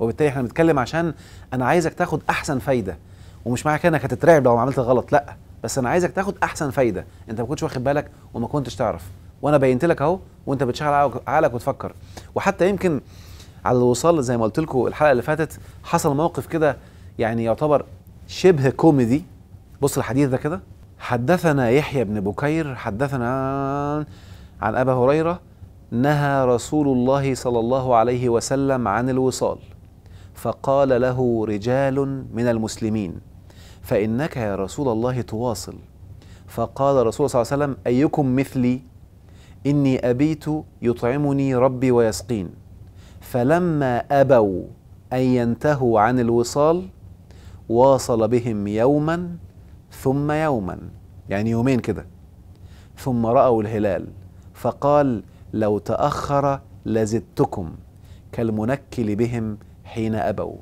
وبالتالي احنا بنتكلم عشان انا عايزك تاخد احسن فايده ومش معنى كده انك هتترعب لو عملت غلط لا بس انا عايزك تاخد احسن فايده انت ما كنتش واخد بالك وما كنتش تعرف وانا بينت لك اهو وانت بتشغل عقلك وتفكر وحتى يمكن على الوصال زي ما قلت لكم الحلقه اللي فاتت حصل موقف كده يعني يعتبر شبه كوميدي بص الحديث ده كده حدثنا يحيى بن بكير حدثنا عن ابا هريره نهى رسول الله صلى الله عليه وسلم عن الوصال فقال له رجال من المسلمين فانك يا رسول الله تواصل فقال رسول الله صلى الله عليه وسلم ايكم مثلي اني ابيت يطعمني ربي ويسقين فلما أبوا أن ينتهوا عن الوصال واصل بهم يوما ثم يوما يعني يومين كده ثم رأوا الهلال فقال لو تأخر لزدتكم كالمنكل بهم حين أبوا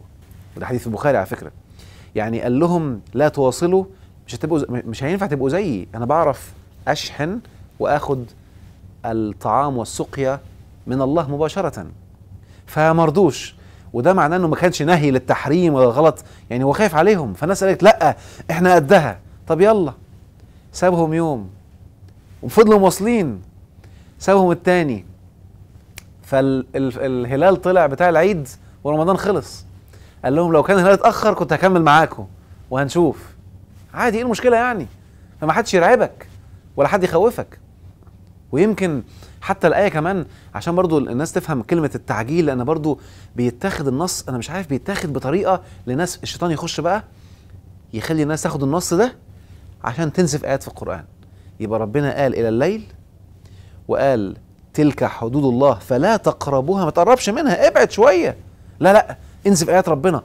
وده حديث البخاري على فكرة يعني قال لهم لا تواصلوا مش هتبقوا مش هينفع تبقوا زيي أنا بعرف أشحن وآخد الطعام والسقيا من الله مباشرة فمرضوش وده معناه انه ما كانش نهي للتحريم ولا غلط يعني هو خايف عليهم فالناس قالت لا احنا قدها طب يلا سابهم يوم وفضلوا واصلين سابهم التاني فالهلال طلع بتاع العيد ورمضان خلص قال لهم لو كان الهلال اتاخر كنت هكمل معاكم وهنشوف عادي ايه المشكله يعني فما حدش يرعبك ولا حد يخوفك ويمكن حتى الايه كمان عشان برضو الناس تفهم كلمه التعجيل لان برضو بيتاخد النص انا مش عارف بيتاخد بطريقه لناس الشيطان يخش بقى يخلي الناس تاخد النص ده عشان تنسف ايات في القران يبقى ربنا قال الى الليل وقال تلك حدود الله فلا تقربوها ما تقربش منها ابعد شويه لا لا انسف ايات ربنا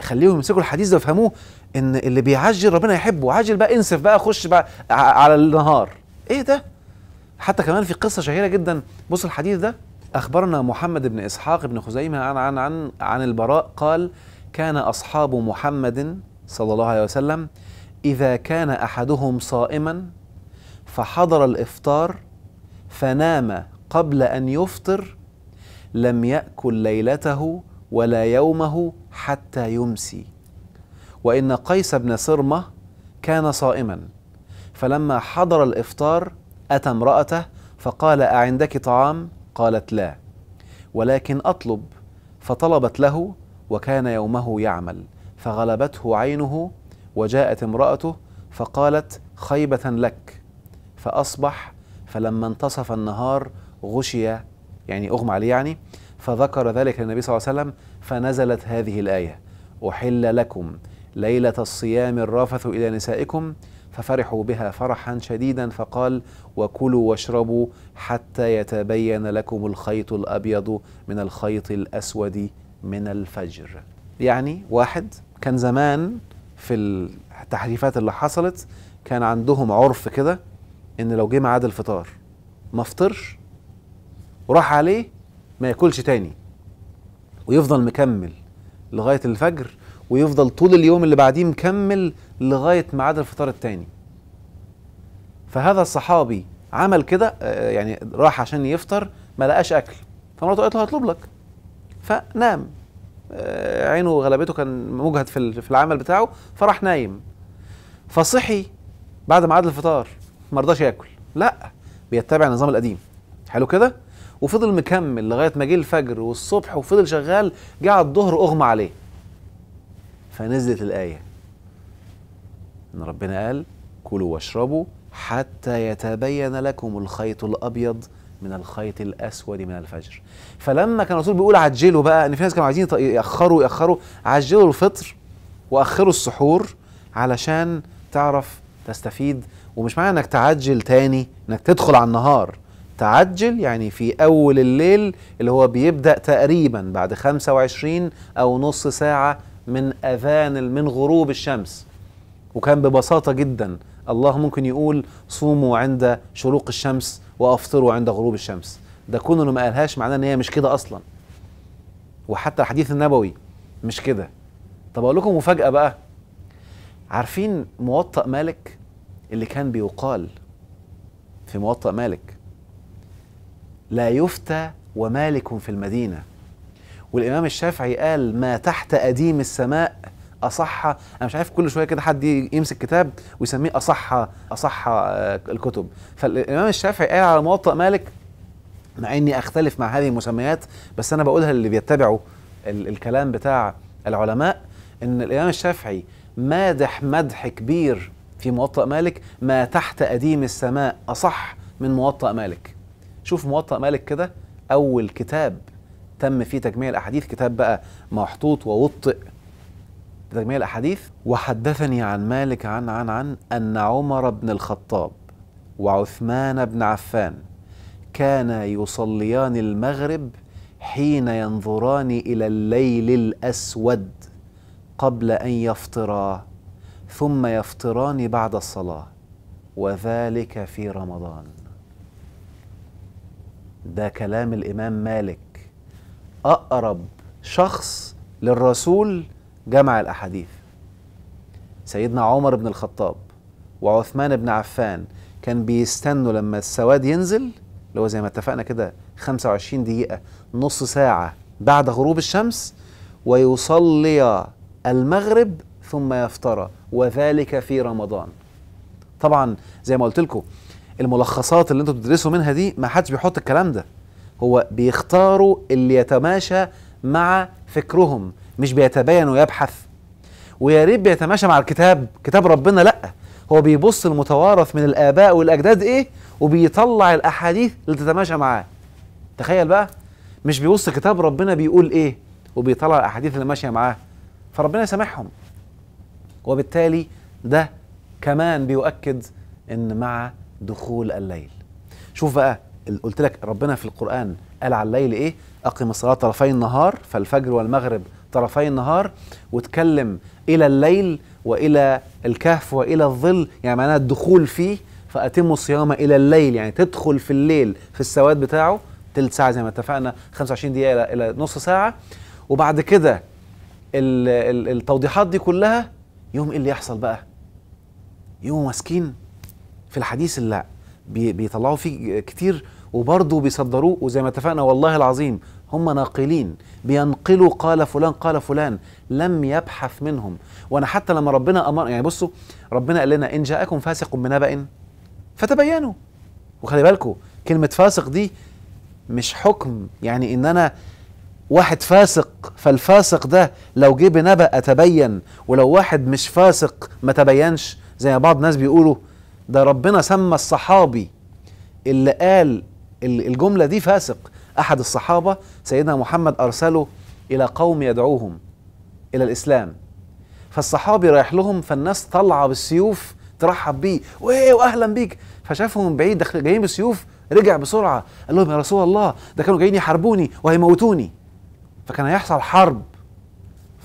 خليهم يمسكوا الحديث ده ويفهموه ان اللي بيعجل ربنا يحبه عجل بقى انسف بقى خش بقى على النهار ايه ده حتى كمان في قصه شهيره جدا بص الحديث ده اخبرنا محمد بن اسحاق بن خزيمه عن عن عن, عن البراء قال كان اصحاب محمد صلى الله عليه وسلم اذا كان احدهم صائما فحضر الافطار فنام قبل ان يفطر لم ياكل ليلته ولا يومه حتى يمسي وان قيس بن صرمه كان صائما فلما حضر الافطار أتى امرأته فقال أعندك طعام؟ قالت لا ولكن أطلب فطلبت له وكان يومه يعمل فغلبته عينه وجاءت امرأته فقالت خيبة لك فأصبح فلما انتصف النهار غشي يعني أغمى عليه يعني فذكر ذلك للنبي صلى الله عليه وسلم فنزلت هذه الآية أحل لكم ليلة الصيام الرافث إلى نسائكم ففرحوا بها فرحا شديدا فقال وكلوا واشربوا حتى يتبين لكم الخيط الابيض من الخيط الاسود من الفجر. يعني واحد كان زمان في التحريفات اللي حصلت كان عندهم عرف كده ان لو جه ميعاد الفطار ما فطرش وراح عليه ما ياكلش تاني ويفضل مكمل لغايه الفجر ويفضل طول اليوم اللي بعديه مكمل لغايه ميعاد الفطار التاني فهذا الصحابي عمل كده آه، يعني راح عشان يفطر ما لقاش اكل فمراته قالت له هطلب لك فنام آه، عينه غلبته كان مجهد في في العمل بتاعه فراح نايم فصحي بعد ما عاد الفطار ما رضاش ياكل لا بيتبع النظام القديم حلو كده وفضل مكمل لغايه ما جه الفجر والصبح وفضل شغال جه على الظهر اغمى عليه فنزلت الايه ان ربنا قال كلوا واشربوا حتى يتبين لكم الخيط الابيض من الخيط الاسود من الفجر فلما كان الرسول بيقول عجلوا بقى ان في ناس كانوا عايزين ياخروا ياخروا عجلوا الفطر واخروا السحور علشان تعرف تستفيد ومش معنى انك تعجل تاني انك تدخل على النهار تعجل يعني في اول الليل اللي هو بيبدا تقريبا بعد 25 او نص ساعه من اذان من غروب الشمس وكان ببساطه جدا الله ممكن يقول صوموا عند شروق الشمس وافطروا عند غروب الشمس ده كونه ما قالهاش معناه ان هي مش كده اصلا وحتى الحديث النبوي مش كده طب اقول لكم مفاجاه بقى عارفين موطأ مالك اللي كان بيقال في موطأ مالك لا يفتى ومالك في المدينه والامام الشافعي قال ما تحت اديم السماء اصح انا مش عارف كل شويه كده حد يمسك كتاب ويسميه اصح اصح آه، الكتب فالامام الشافعي قال على موطأ مالك مع اني اختلف مع هذه المسميات بس انا بقولها للي بيتبعوا ال الكلام بتاع العلماء ان الامام الشافعي مادح مدح كبير في موطأ مالك ما تحت أديم السماء أصح من موطأ مالك شوف موطأ مالك كده أول كتاب تم فيه تجميع الأحاديث كتاب بقى محطوط ووطئ بتجميع الأحاديث وحدثني عن مالك عن عن عن أن عمر بن الخطاب وعثمان بن عفان كانا يصليان المغرب حين ينظران إلى الليل الأسود قبل أن يفطرا ثم يفطران بعد الصلاة وذلك في رمضان ده كلام الإمام مالك أقرب شخص للرسول جمع الأحاديث سيدنا عمر بن الخطاب وعثمان بن عفان كان بيستنوا لما السواد ينزل اللي هو زي ما اتفقنا كده 25 دقيقة نص ساعة بعد غروب الشمس ويصلي المغرب ثم يفطر وذلك في رمضان طبعا زي ما قلت لكم الملخصات اللي انتوا بتدرسوا منها دي ما حدش بيحط الكلام ده هو بيختاروا اللي يتماشى مع فكرهم مش بيتبين ويبحث ويا ريت بيتماشى مع الكتاب كتاب ربنا لا هو بيبص المتوارث من الآباء والأجداد إيه وبيطلع الأحاديث اللي تتماشى معاه تخيل بقى مش بيبص كتاب ربنا بيقول إيه وبيطلع الأحاديث اللي ماشية معاه فربنا يسامحهم وبالتالي ده كمان بيؤكد إن مع دخول الليل شوف بقى قلت لك ربنا في القرآن قال على الليل إيه أقم الصلاة طرفي النهار فالفجر والمغرب طرفي النهار وتكلم إلى الليل وإلى الكهف وإلى الظل يعني معناها الدخول فيه فاتم الصيام إلى الليل يعني تدخل في الليل في السواد بتاعه تلت ساعة زي ما اتفقنا 25 دقيقة إلى نص ساعة وبعد كده التوضيحات دي كلها يوم إيه اللي يحصل بقى؟ يوم مسكين في الحديث اللي بيطلعوا فيه كتير وبرضه بيصدروه وزي ما اتفقنا والله العظيم هم ناقلين بينقلوا قال فلان قال فلان لم يبحث منهم وانا حتى لما ربنا امر يعني بصوا ربنا قال لنا ان جاءكم فاسق بنبأ فتبينوا وخلي بالكم كلمه فاسق دي مش حكم يعني ان انا واحد فاسق فالفاسق ده لو جه بنبأ اتبين ولو واحد مش فاسق ما تبينش زي بعض الناس بيقولوا ده ربنا سمى الصحابي اللي قال الجمله دي فاسق أحد الصحابة سيدنا محمد أرسله إلى قوم يدعوهم إلى الإسلام فالصحابي رايح لهم فالناس طالعة بالسيوف ترحب بيه وإيه وأهلا بيك فشافهم من بعيد دخل جايين بالسيوف رجع بسرعة قال لهم يا رسول الله ده كانوا جايين يحاربوني وهيموتوني فكان هيحصل حرب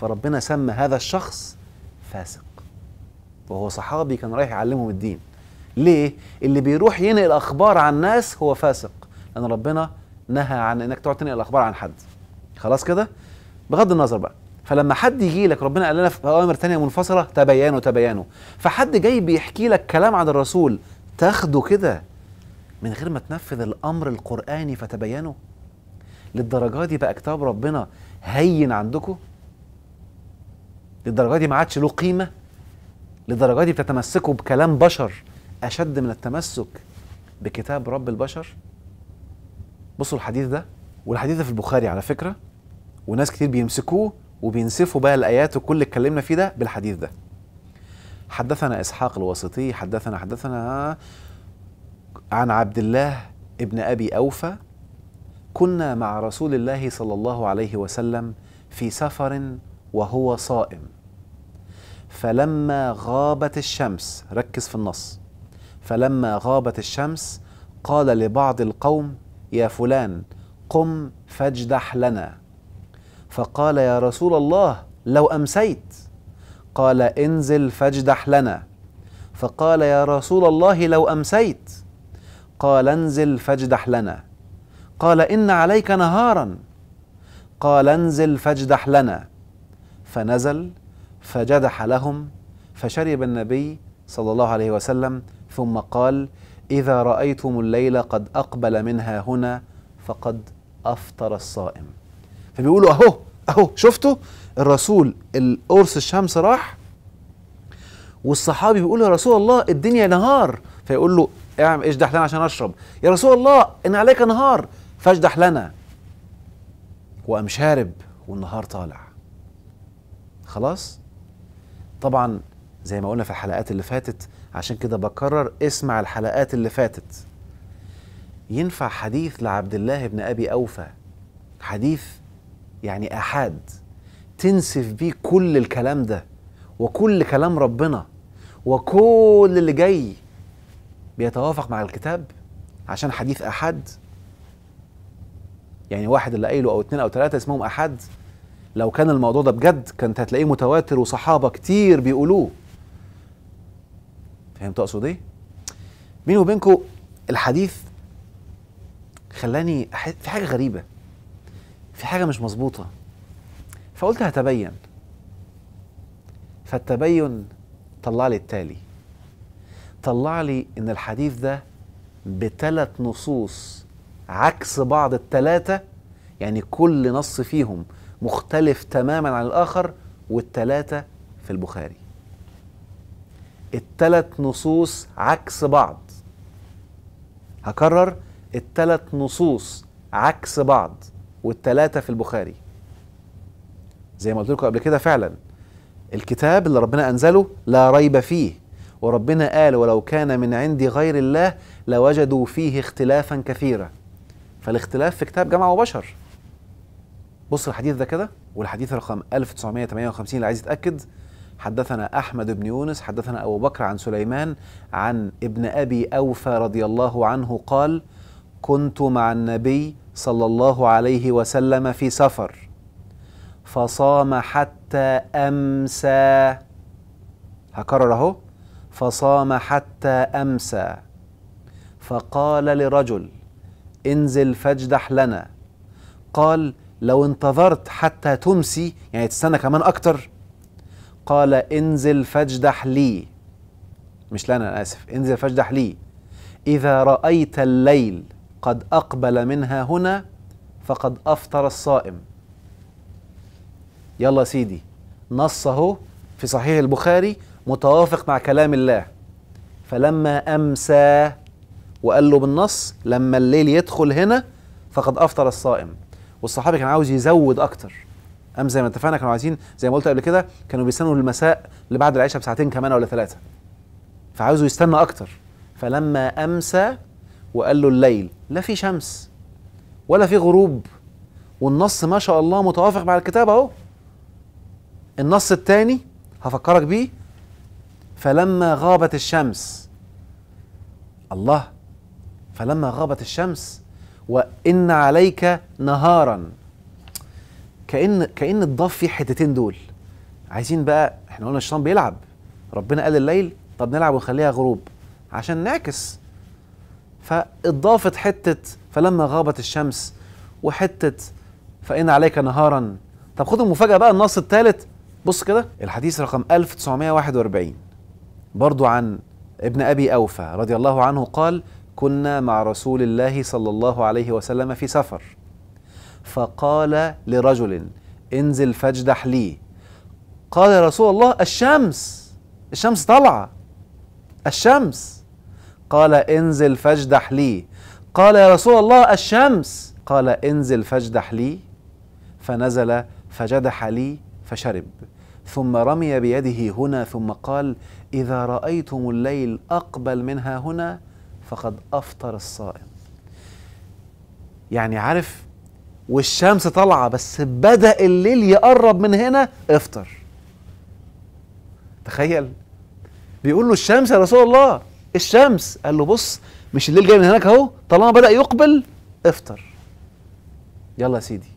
فربنا سمى هذا الشخص فاسق وهو صحابي كان رايح يعلمهم الدين ليه اللي بيروح ينقل اخبار عن الناس هو فاسق لان ربنا نهى عن انك تقعد تنقل الاخبار عن حد خلاص كده بغض النظر بقى فلما حد يجي لك ربنا قال لنا في اوامر ثانيه منفصله تبينوا تبينوا فحد جاي بيحكي لك كلام عن الرسول تاخده كده من غير ما تنفذ الامر القراني فتبينوا للدرجه دي بقى كتاب ربنا هين عندكم للدرجه دي ما عادش له قيمه للدرجه دي بتتمسكوا بكلام بشر اشد من التمسك بكتاب رب البشر بصوا الحديث ده والحديث ده في البخاري على فكره وناس كتير بيمسكوه وبينسفوا بقى الايات وكل اللي اتكلمنا فيه ده بالحديث ده حدثنا اسحاق الواسطي حدثنا حدثنا عن عبد الله ابن ابي اوفى كنا مع رسول الله صلى الله عليه وسلم في سفر وهو صائم فلما غابت الشمس ركز في النص فلما غابت الشمس قال لبعض القوم يا فلان قم فاجدح لنا فقال يا رسول الله لو امسيت قال انزل فاجدح لنا فقال يا رسول الله لو امسيت قال انزل فاجدح لنا قال ان عليك نهارا قال انزل فاجدح لنا فنزل فجدح لهم فشرب النبي صلى الله عليه وسلم ثم قال إذا رأيتم الليل قد أقبل منها هنا فقد أفطر الصائم فبيقولوا أهو أهو شفتوا الرسول القرص الشمس راح والصحابي بيقول يا رسول الله الدنيا نهار فيقول له اعمل اجدح لنا عشان اشرب يا رسول الله ان عليك نهار فاجدح لنا وقام شارب والنهار طالع خلاص طبعا زي ما قلنا في الحلقات اللي فاتت عشان كده بكرر اسمع الحلقات اللي فاتت ينفع حديث لعبد الله بن أبي أوفى حديث يعني أحد تنسف بيه كل الكلام ده وكل كلام ربنا وكل اللي جاي بيتوافق مع الكتاب عشان حديث أحد يعني واحد اللي قايله أو اتنين أو تلاتة اسمهم أحد لو كان الموضوع ده بجد كانت هتلاقيه متواتر وصحابة كتير بيقولوه فهمت يعني اقصد ايه بيني وبينكم الحديث خلاني أحس في حاجه غريبه في حاجه مش مظبوطه فقلت هتبين فالتبين طلع لي التالي طلع لي ان الحديث ده بثلاث نصوص عكس بعض الثلاثه يعني كل نص فيهم مختلف تماما عن الاخر والثلاثه في البخاري التلات نصوص عكس بعض هكرر التلات نصوص عكس بعض والتلاتة في البخاري زي ما قلت لكم قبل كده فعلا الكتاب اللي ربنا أنزله لا ريب فيه وربنا قال ولو كان من عند غير الله لوجدوا فيه اختلافا كثيرا فالاختلاف في كتاب جمع وبشر بص الحديث ده كده والحديث رقم 1958 اللي عايز يتأكد حدثنا أحمد بن يونس حدثنا أبو بكر عن سليمان عن ابن أبي أوفى رضي الله عنه قال كنت مع النبي صلى الله عليه وسلم في سفر فصام حتى أمسى هكرر أهو فصام حتى أمسى فقال لرجل انزل فاجدح لنا قال لو انتظرت حتى تمسي يعني تستنى كمان أكتر قال انزل فاجدح لي مش لنا أنا آسف انزل فاجدح لي إذا رأيت الليل قد أقبل منها هنا فقد أفطر الصائم يلا سيدي نص اهو في صحيح البخاري متوافق مع كلام الله فلما أمسى وقال له بالنص لما الليل يدخل هنا فقد أفطر الصائم والصحابي كان عاوز يزود أكتر ام زي ما اتفقنا كانوا عايزين زي ما قلت قبل كده كانوا بيستنوا المساء اللي بعد العشاء بساعتين كمان ولا ثلاثه فعاوزوا يستنى اكتر فلما امسى وقال له الليل لا في شمس ولا في غروب والنص ما شاء الله متوافق مع الكتاب اهو النص الثاني هفكرك بيه فلما غابت الشمس الله فلما غابت الشمس وان عليك نهارا كان كان اتضاف فيه حتتين دول عايزين بقى احنا قلنا الشيطان بيلعب ربنا قال الليل طب نلعب ونخليها غروب عشان نعكس فاتضافت حته فلما غابت الشمس وحته فان عليك نهارا طب خدوا المفاجاه بقى النص الثالث بص كده الحديث رقم 1941 برضو عن ابن ابي اوفى رضي الله عنه قال كنا مع رسول الله صلى الله عليه وسلم في سفر فقال لرجل انزل فاجدح لي قال يا رسول الله الشمس الشمس طالعة الشمس قال انزل فاجدح لي قال يا رسول الله الشمس قال انزل فاجدح لي فنزل فجدح لي فشرب ثم رمي بيده هنا ثم قال اذا رايتم الليل اقبل منها هنا فقد افطر الصائم يعني عارف والشمس طالعه بس بدا الليل يقرب من هنا افطر تخيل بيقول له الشمس يا رسول الله الشمس قال له بص مش الليل جاي من هناك اهو طالما بدا يقبل افطر يلا يا سيدي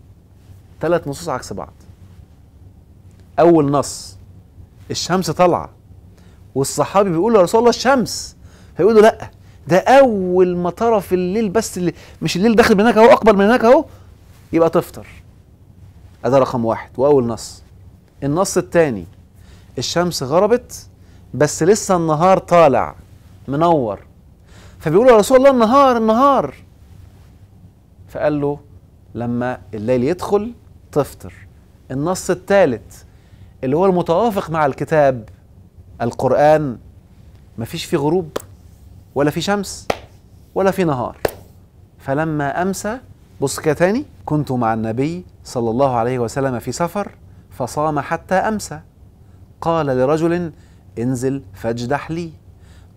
ثلاث نصوص عكس بعض اول نص الشمس طالعه والصحابي بيقول له يا رسول الله الشمس فيقول له لا ده اول ما طرف الليل بس اللي مش الليل داخل من هناك اهو اقبل من هناك اهو يبقى تفطر ده رقم واحد واول نص النص الثاني الشمس غربت بس لسه النهار طالع منور فبيقولوا يا رسول الله النهار النهار فقال له لما الليل يدخل تفطر النص الثالث اللي هو المتوافق مع الكتاب القرآن مفيش فيه غروب ولا في شمس ولا في نهار فلما أمسى بص كده تاني كنت مع النبي صلى الله عليه وسلم في سفر فصام حتى أمسى قال لرجل انزل فاجدح لي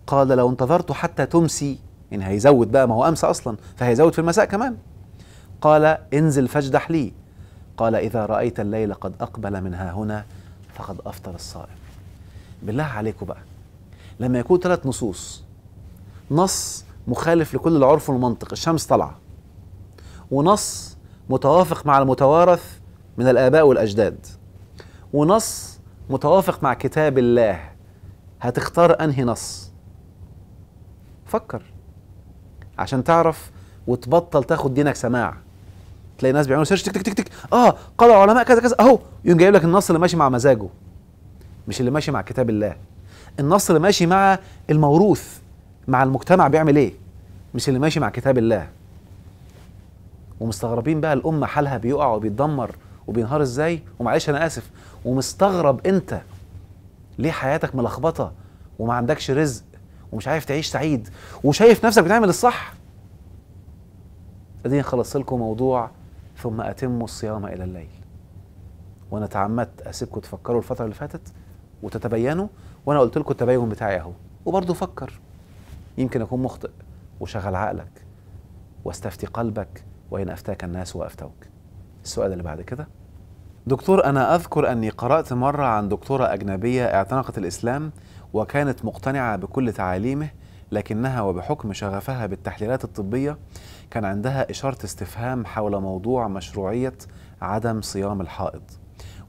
قال لو انتظرت حتى تمسي إن يعني هيزود بقى ما هو أمسى أصلا فهيزود في المساء كمان قال انزل فاجدح لي قال إذا رأيت الليل قد أقبل من ها هنا فقد أفطر الصائم بالله عليكم بقى لما يكون ثلاث نصوص نص مخالف لكل العرف والمنطق الشمس طالعه ونص متوافق مع المتوارث من الآباء والأجداد ونص متوافق مع كتاب الله هتختار أنهي نص فكر عشان تعرف وتبطل تاخد دينك سماع تلاقي ناس بيعملوا سيرش تك تك تك تك اه قال علماء كذا كذا اهو يقوم جايب لك النص اللي ماشي مع مزاجه مش اللي ماشي مع كتاب الله النص اللي ماشي مع الموروث مع المجتمع بيعمل ايه مش اللي ماشي مع كتاب الله ومستغربين بقى الامه حالها بيقع وبيتدمر وبينهار ازاي ومعلش انا اسف ومستغرب انت ليه حياتك ملخبطه وما عندكش رزق ومش عارف تعيش سعيد وشايف نفسك بتعمل الصح اديني خلصت لكم موضوع ثم اتموا الصيام الى الليل وانا تعمدت اسيبكم تفكروا الفتره اللي فاتت وتتبينوا وانا قلت لكم التبين بتاعي اهو وبرضه فكر يمكن اكون مخطئ وشغل عقلك واستفتي قلبك وإن أفتاك الناس وأفتوك السؤال اللي بعد كده دكتور أنا أذكر أني قرأت مرة عن دكتورة أجنبية اعتنقت الإسلام وكانت مقتنعة بكل تعاليمه لكنها وبحكم شغفها بالتحليلات الطبية كان عندها إشارة استفهام حول موضوع مشروعية عدم صيام الحائض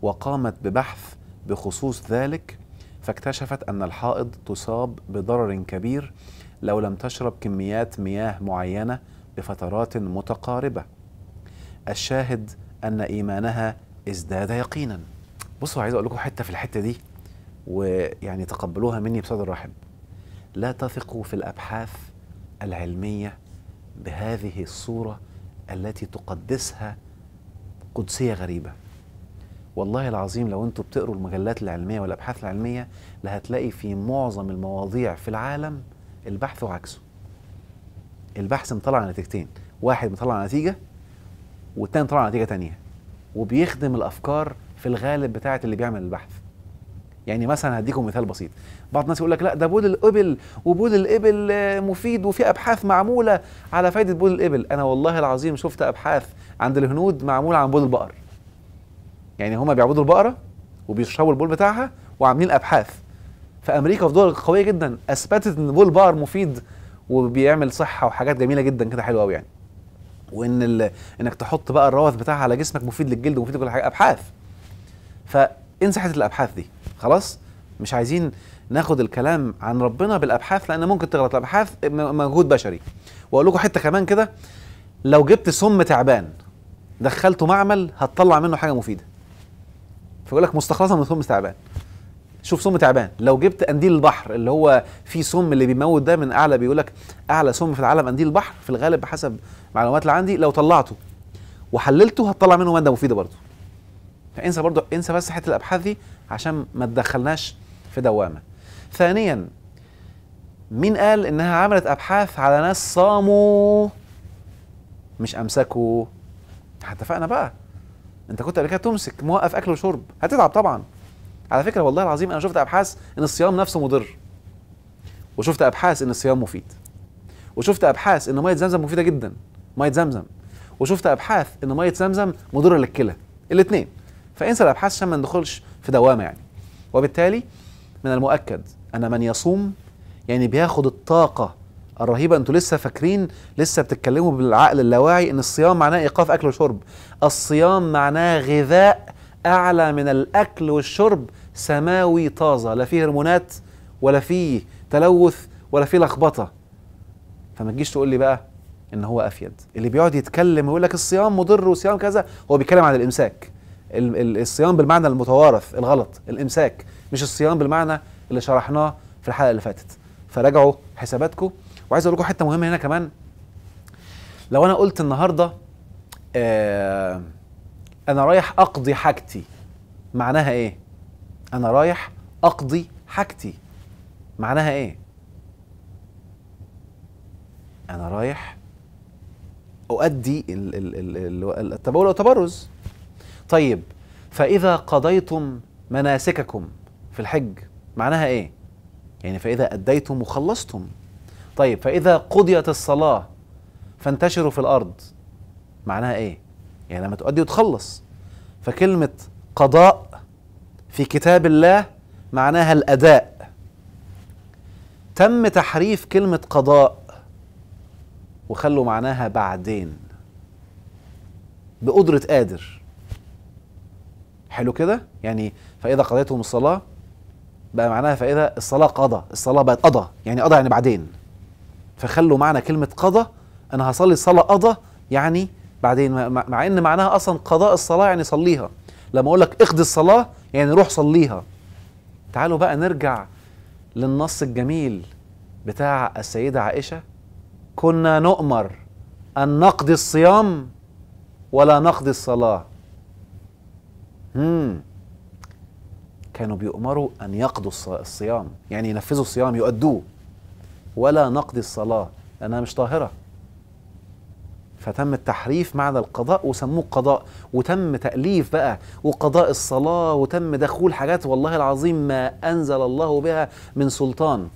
وقامت ببحث بخصوص ذلك فاكتشفت أن الحائض تصاب بضرر كبير لو لم تشرب كميات مياه معينة لفترات متقاربة الشاهد أن إيمانها ازداد يقينا بصوا عايز أقول لكم حتة في الحتة دي ويعني تقبلوها مني بصدر رحب لا تثقوا في الأبحاث العلمية بهذه الصورة التي تقدسها قدسية غريبة والله العظيم لو انتوا بتقروا المجلات العلمية والأبحاث العلمية لهتلاقي في معظم المواضيع في العالم البحث عكسه البحث مطلع نتيجتين واحد مطلع نتيجه والتاني مطلع نتيجه تانية وبيخدم الافكار في الغالب بتاعه اللي بيعمل البحث يعني مثلا هديكم مثال بسيط بعض الناس يقول لك لا ده بول الابل وبول الابل مفيد وفي ابحاث معموله على فائده بول الابل انا والله العظيم شفت ابحاث عند الهنود معموله عن بول البقر يعني هما بيعبدوا البقره وبيشربوا البول بتاعها وعاملين ابحاث فامريكا في دول قويه جدا اثبتت ان بول البقر مفيد وبيعمل صحه وحاجات جميله جدا كده حلوه قوي يعني وان انك تحط بقى الروث بتاعها على جسمك مفيد للجلد ومفيد لكل حاجه ابحاث حته الابحاث دي خلاص مش عايزين ناخد الكلام عن ربنا بالابحاث لان ممكن تغلط الابحاث مجهود بشري واقول لكم حته كمان كده لو جبت سم تعبان دخلته معمل هتطلع منه حاجه مفيده فيقول لك مستخلصه من سم تعبان شوف سم تعبان لو جبت قنديل البحر اللي هو فيه سم اللي بيموت ده من اعلى بيقول لك اعلى سم في العالم قنديل البحر في الغالب بحسب معلومات اللي عندي لو طلعته وحللته هتطلع منه ماده مفيده برضه فانسى يعني برضه انسى بس حته الابحاث دي عشان ما تدخلناش في دوامه ثانيا مين قال انها عملت ابحاث على ناس صاموا مش امسكوا اتفقنا بقى انت كنت قبل كده تمسك موقف اكل وشرب هتتعب طبعا على فكره والله العظيم انا شفت ابحاث ان الصيام نفسه مضر وشفت ابحاث ان الصيام مفيد وشفت ابحاث ان ميه زمزم مفيده جدا ميه زمزم وشفت ابحاث ان ميه زمزم مضره للكلى الاثنين فانسى الابحاث عشان ما ندخلش في دوامه يعني وبالتالي من المؤكد ان من يصوم يعني بياخد الطاقه الرهيبه انتوا لسه فاكرين لسه بتتكلموا بالعقل اللاواعي ان الصيام معناه ايقاف اكل وشرب الصيام معناه غذاء اعلى من الاكل والشرب سماوي طازة لا فيه هرمونات ولا فيه تلوث ولا فيه لخبطة فما تجيش تقول لي بقى ان هو افيد اللي بيقعد يتكلم ويقول لك الصيام مضر وصيام كذا هو بيتكلم عن الامساك الصيام بالمعنى المتوارث الغلط الامساك مش الصيام بالمعنى اللي شرحناه في الحلقه اللي فاتت فراجعوا حساباتكم وعايز اقول لكم حته مهمه هنا كمان لو انا قلت النهارده آه انا رايح اقضي حاجتي معناها ايه انا رايح اقضي حاجتي معناها ايه انا رايح اؤدي التبول والتبرز طيب فاذا قضيتم مناسككم في الحج معناها ايه يعني فاذا اديتم وخلصتم طيب فاذا قضيت الصلاه فانتشروا في الارض معناها ايه يعني لما تؤدي وتخلص فكلمه قضاء في كتاب الله معناها الأداء تم تحريف كلمة قضاء وخلوا معناها بعدين بقدرة قادر حلو كده يعني فإذا قضيتهم الصلاة بقى معناها فإذا الصلاة قضى الصلاة بقت قضى يعني قضى يعني بعدين فخلوا معنى كلمة قضى أنا هصلي الصلاة قضى يعني بعدين مع, مع إن معناها أصلا قضاء الصلاة يعني صليها لما اقول لك اقضي الصلاه يعني روح صليها تعالوا بقى نرجع للنص الجميل بتاع السيده عائشه كنا نؤمر ان نقضي الصيام ولا نقضي الصلاه هم. كانوا بيؤمروا ان يقضوا الصيام يعني ينفذوا الصيام يؤدوه ولا نقضي الصلاه لانها مش طاهره فتم التحريف معنى القضاء وسموه قضاء وتم تأليف بقى وقضاء الصلاة وتم دخول حاجات والله العظيم ما أنزل الله بها من سلطان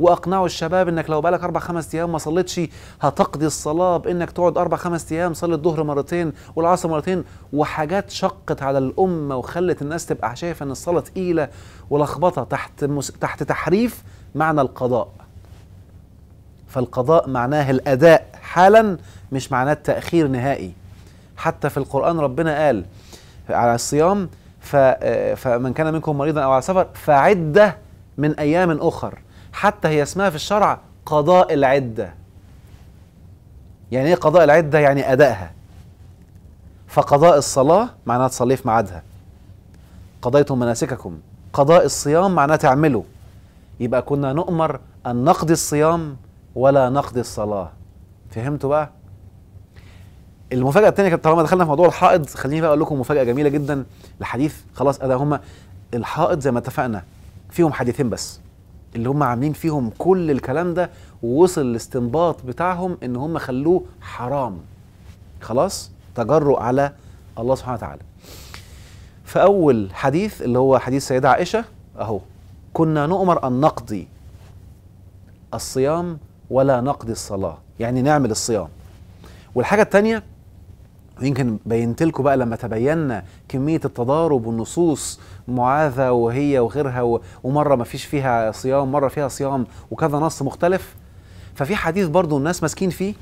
واقنعوا الشباب انك لو بقالك اربع خمس ايام ما صليتش هتقضي الصلاه بانك تقعد اربع خمس ايام صلي الظهر مرتين والعصر مرتين وحاجات شقت على الامه وخلت الناس تبقى شايفه ان الصلاه تقيله ولخبطه تحت مس... تحت تحريف معنى القضاء فالقضاء معناه الاداء حالا مش معناه التأخير نهائي حتى في القرآن ربنا قال على الصيام آه، فمن كان منكم مريضا أو على سفر فعدة من أيام أخر حتى هي اسمها في الشرع قضاء العدة يعني إيه قضاء العدة؟ يعني أدائها فقضاء الصلاة معناها تصلي في ميعادها قضيتم مناسككم قضاء الصيام معناه تعملوا يبقى كنا نؤمر أن نقضي الصيام ولا نقضي الصلاة فهمتوا بقى؟ المفاجاه الثانيه كانت طالما دخلنا في موضوع الحائض خليني بقى اقول لكم مفاجاه جميله جدا الحديث خلاص ادا هم الحائض زي ما اتفقنا فيهم حديثين بس اللي هم عاملين فيهم كل الكلام ده ووصل الاستنباط بتاعهم ان هم خلوه حرام خلاص تجرؤ على الله سبحانه وتعالى فاول حديث اللي هو حديث سيده عائشه اهو كنا نؤمر ان نقضي الصيام ولا نقضي الصلاه يعني نعمل الصيام والحاجه الثانيه ويمكن بينت لكم بقى لما تبينا كميه التضارب والنصوص معاذه وهي وغيرها ومره ما فيش فيها صيام مره فيها صيام وكذا نص مختلف ففي حديث برضو الناس ماسكين فيه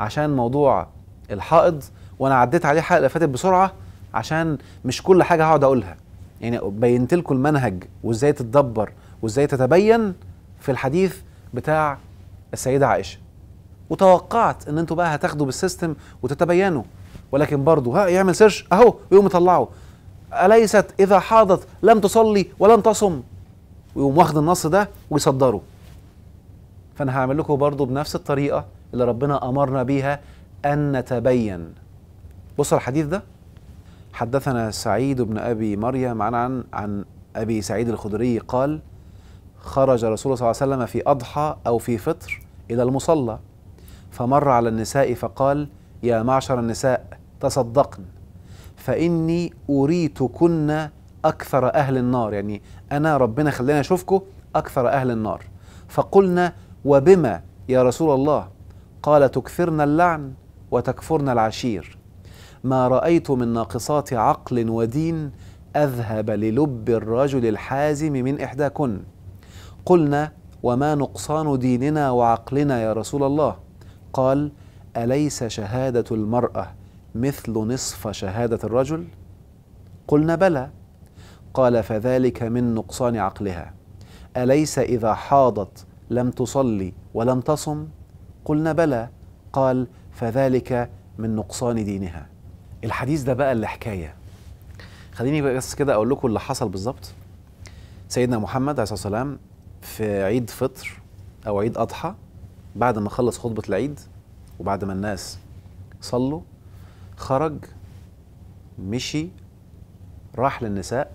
عشان موضوع الحائض وانا عديت عليه الحلقه اللي فاتت بسرعه عشان مش كل حاجه هقعد اقولها يعني بينت لكم المنهج وازاي تتدبر وازاي تتبين في الحديث بتاع السيده عائشه وتوقعت ان انتوا بقى هتاخدوا بالسيستم وتتبينوا ولكن برضه ها يعمل سيرش اهو ويقوم يطلعه اليست اذا حاضت لم تصلي ولم تصم ويقوم واخد النص ده ويصدره فانا هعمل لكم برضه بنفس الطريقه اللي ربنا امرنا بيها ان نتبين بص الحديث ده حدثنا سعيد بن ابي مريم عن عن, عن ابي سعيد الخدري قال خرج رسول الله صلى الله عليه وسلم في اضحى او في فطر الى المصلى فمر على النساء فقال يا معشر النساء تصدقن فإني أريتكن أكثر أهل النار يعني أنا ربنا خلاني أشوفكم أكثر أهل النار فقلنا وبما يا رسول الله قال تكثرن اللعن وتكفرن العشير ما رأيت من ناقصات عقل ودين أذهب للب الرجل الحازم من إحداكن قلنا وما نقصان ديننا وعقلنا يا رسول الله قال أليس شهادة المرأة مثل نصف شهادة الرجل؟ قلنا بلى قال فذلك من نقصان عقلها أليس إذا حاضت لم تصلي ولم تصم؟ قلنا بلى قال فذلك من نقصان دينها الحديث ده بقى اللي حكاية خليني بس كده أقول لكم اللي حصل بالظبط سيدنا محمد عليه الصلاة والسلام في عيد فطر أو عيد أضحى بعد ما خلص خطبة العيد وبعد ما الناس صلوا خرج مشي راح للنساء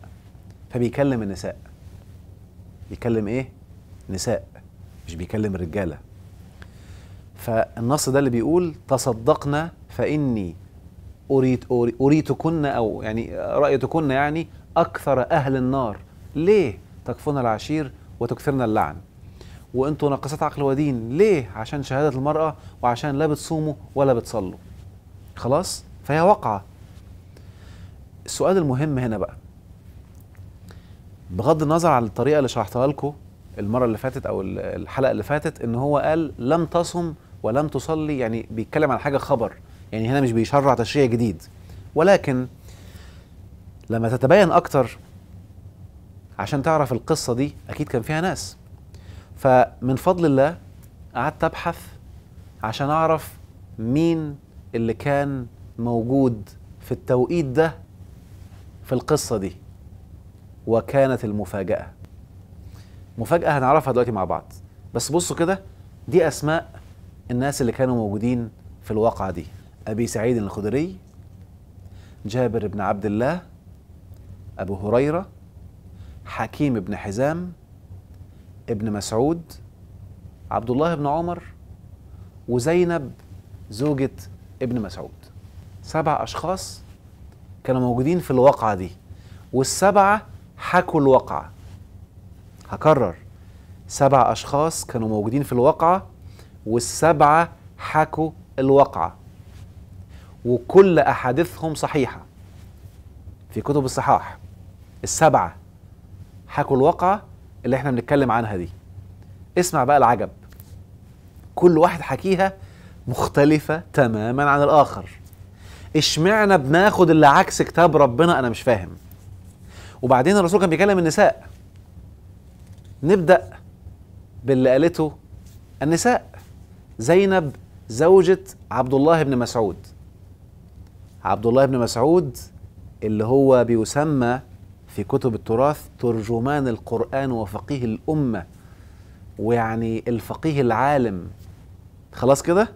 فبيكلم النساء بيكلم ايه نساء مش بيكلم الرجاله فالنص ده اللي بيقول تصدقنا فاني اريد اريتكن او يعني رايتكن يعني اكثر اهل النار ليه تكفون العشير وتكثرن اللعن وانتوا ناقصات عقل ودين ليه عشان شهاده المراه وعشان لا بتصوموا ولا بتصلوا خلاص فهي واقعه السؤال المهم هنا بقى بغض النظر عن الطريقه اللي شرحتها لكم المره اللي فاتت او الحلقه اللي فاتت ان هو قال لم تصم ولم تصلي يعني بيتكلم عن حاجه خبر يعني هنا مش بيشرع تشريع جديد ولكن لما تتبين اكتر عشان تعرف القصه دي اكيد كان فيها ناس فمن فضل الله قعدت ابحث عشان اعرف مين اللي كان موجود في التوقيت ده في القصه دي وكانت المفاجاه مفاجاه هنعرفها دلوقتي مع بعض بس بصوا كده دي اسماء الناس اللي كانوا موجودين في الواقعه دي ابي سعيد الخدري جابر بن عبد الله ابو هريره حكيم بن حزام ابن مسعود عبد الله بن عمر وزينب زوجة ابن مسعود سبع أشخاص كانوا موجودين في الواقعة دي والسبعة حكوا الواقعة هكرر سبع أشخاص كانوا موجودين في الواقعة والسبعة حكوا الواقعة وكل أحاديثهم صحيحة في كتب الصحاح السبعة حكوا الواقعة اللي احنا بنتكلم عنها دي اسمع بقى العجب كل واحد حكيها مختلفة تماما عن الآخر اشمعنا بناخد اللي عكس كتاب ربنا أنا مش فاهم وبعدين الرسول كان بيكلم النساء نبدأ باللي قالته النساء زينب زوجة عبد الله بن مسعود عبد الله بن مسعود اللي هو بيسمى في كتب التراث ترجمان القرآن وفقيه الأمة ويعني الفقيه العالم خلاص كده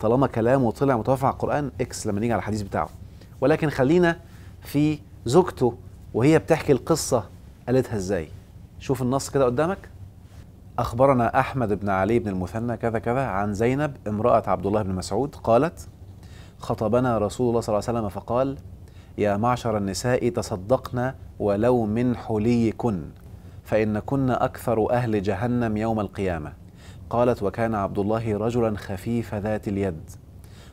طالما كلامه طلع متوافع على القرآن اكس لما نيجي على الحديث بتاعه ولكن خلينا في زوجته وهي بتحكي القصة قالتها ازاي شوف النص كده قدامك أخبرنا أحمد بن علي بن المثنى كذا كذا عن زينب امرأة عبد الله بن مسعود قالت خطبنا رسول الله صلى الله عليه وسلم فقال يا معشر النساء تصدقنا ولو من حليكن فإن كن أكثر أهل جهنم يوم القيامة قالت وكان عبد الله رجلا خفيف ذات اليد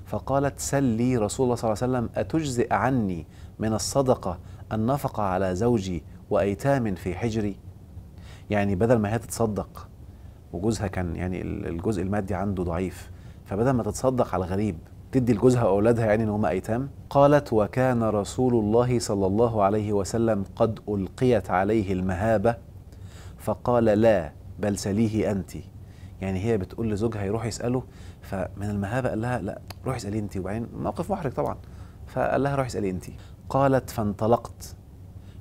فقالت سل لي رسول الله صلى الله عليه وسلم أتجزئ عني من الصدقة النفقة على زوجي وأيتام في حجري يعني بدل ما هي تتصدق وجوزها كان يعني الجزء المادي عنده ضعيف فبدل ما تتصدق على الغريب تدي لجوزها واولادها يعني ان هم ايتام قالت وكان رسول الله صلى الله عليه وسلم قد القيت عليه المهابه فقال لا بل سليه انت يعني هي بتقول لزوجها يروح يساله فمن المهابه قال لها لا روحي اسالي انت وبعدين موقف محرج طبعا فقال لها روحي اسالي انت قالت فانطلقت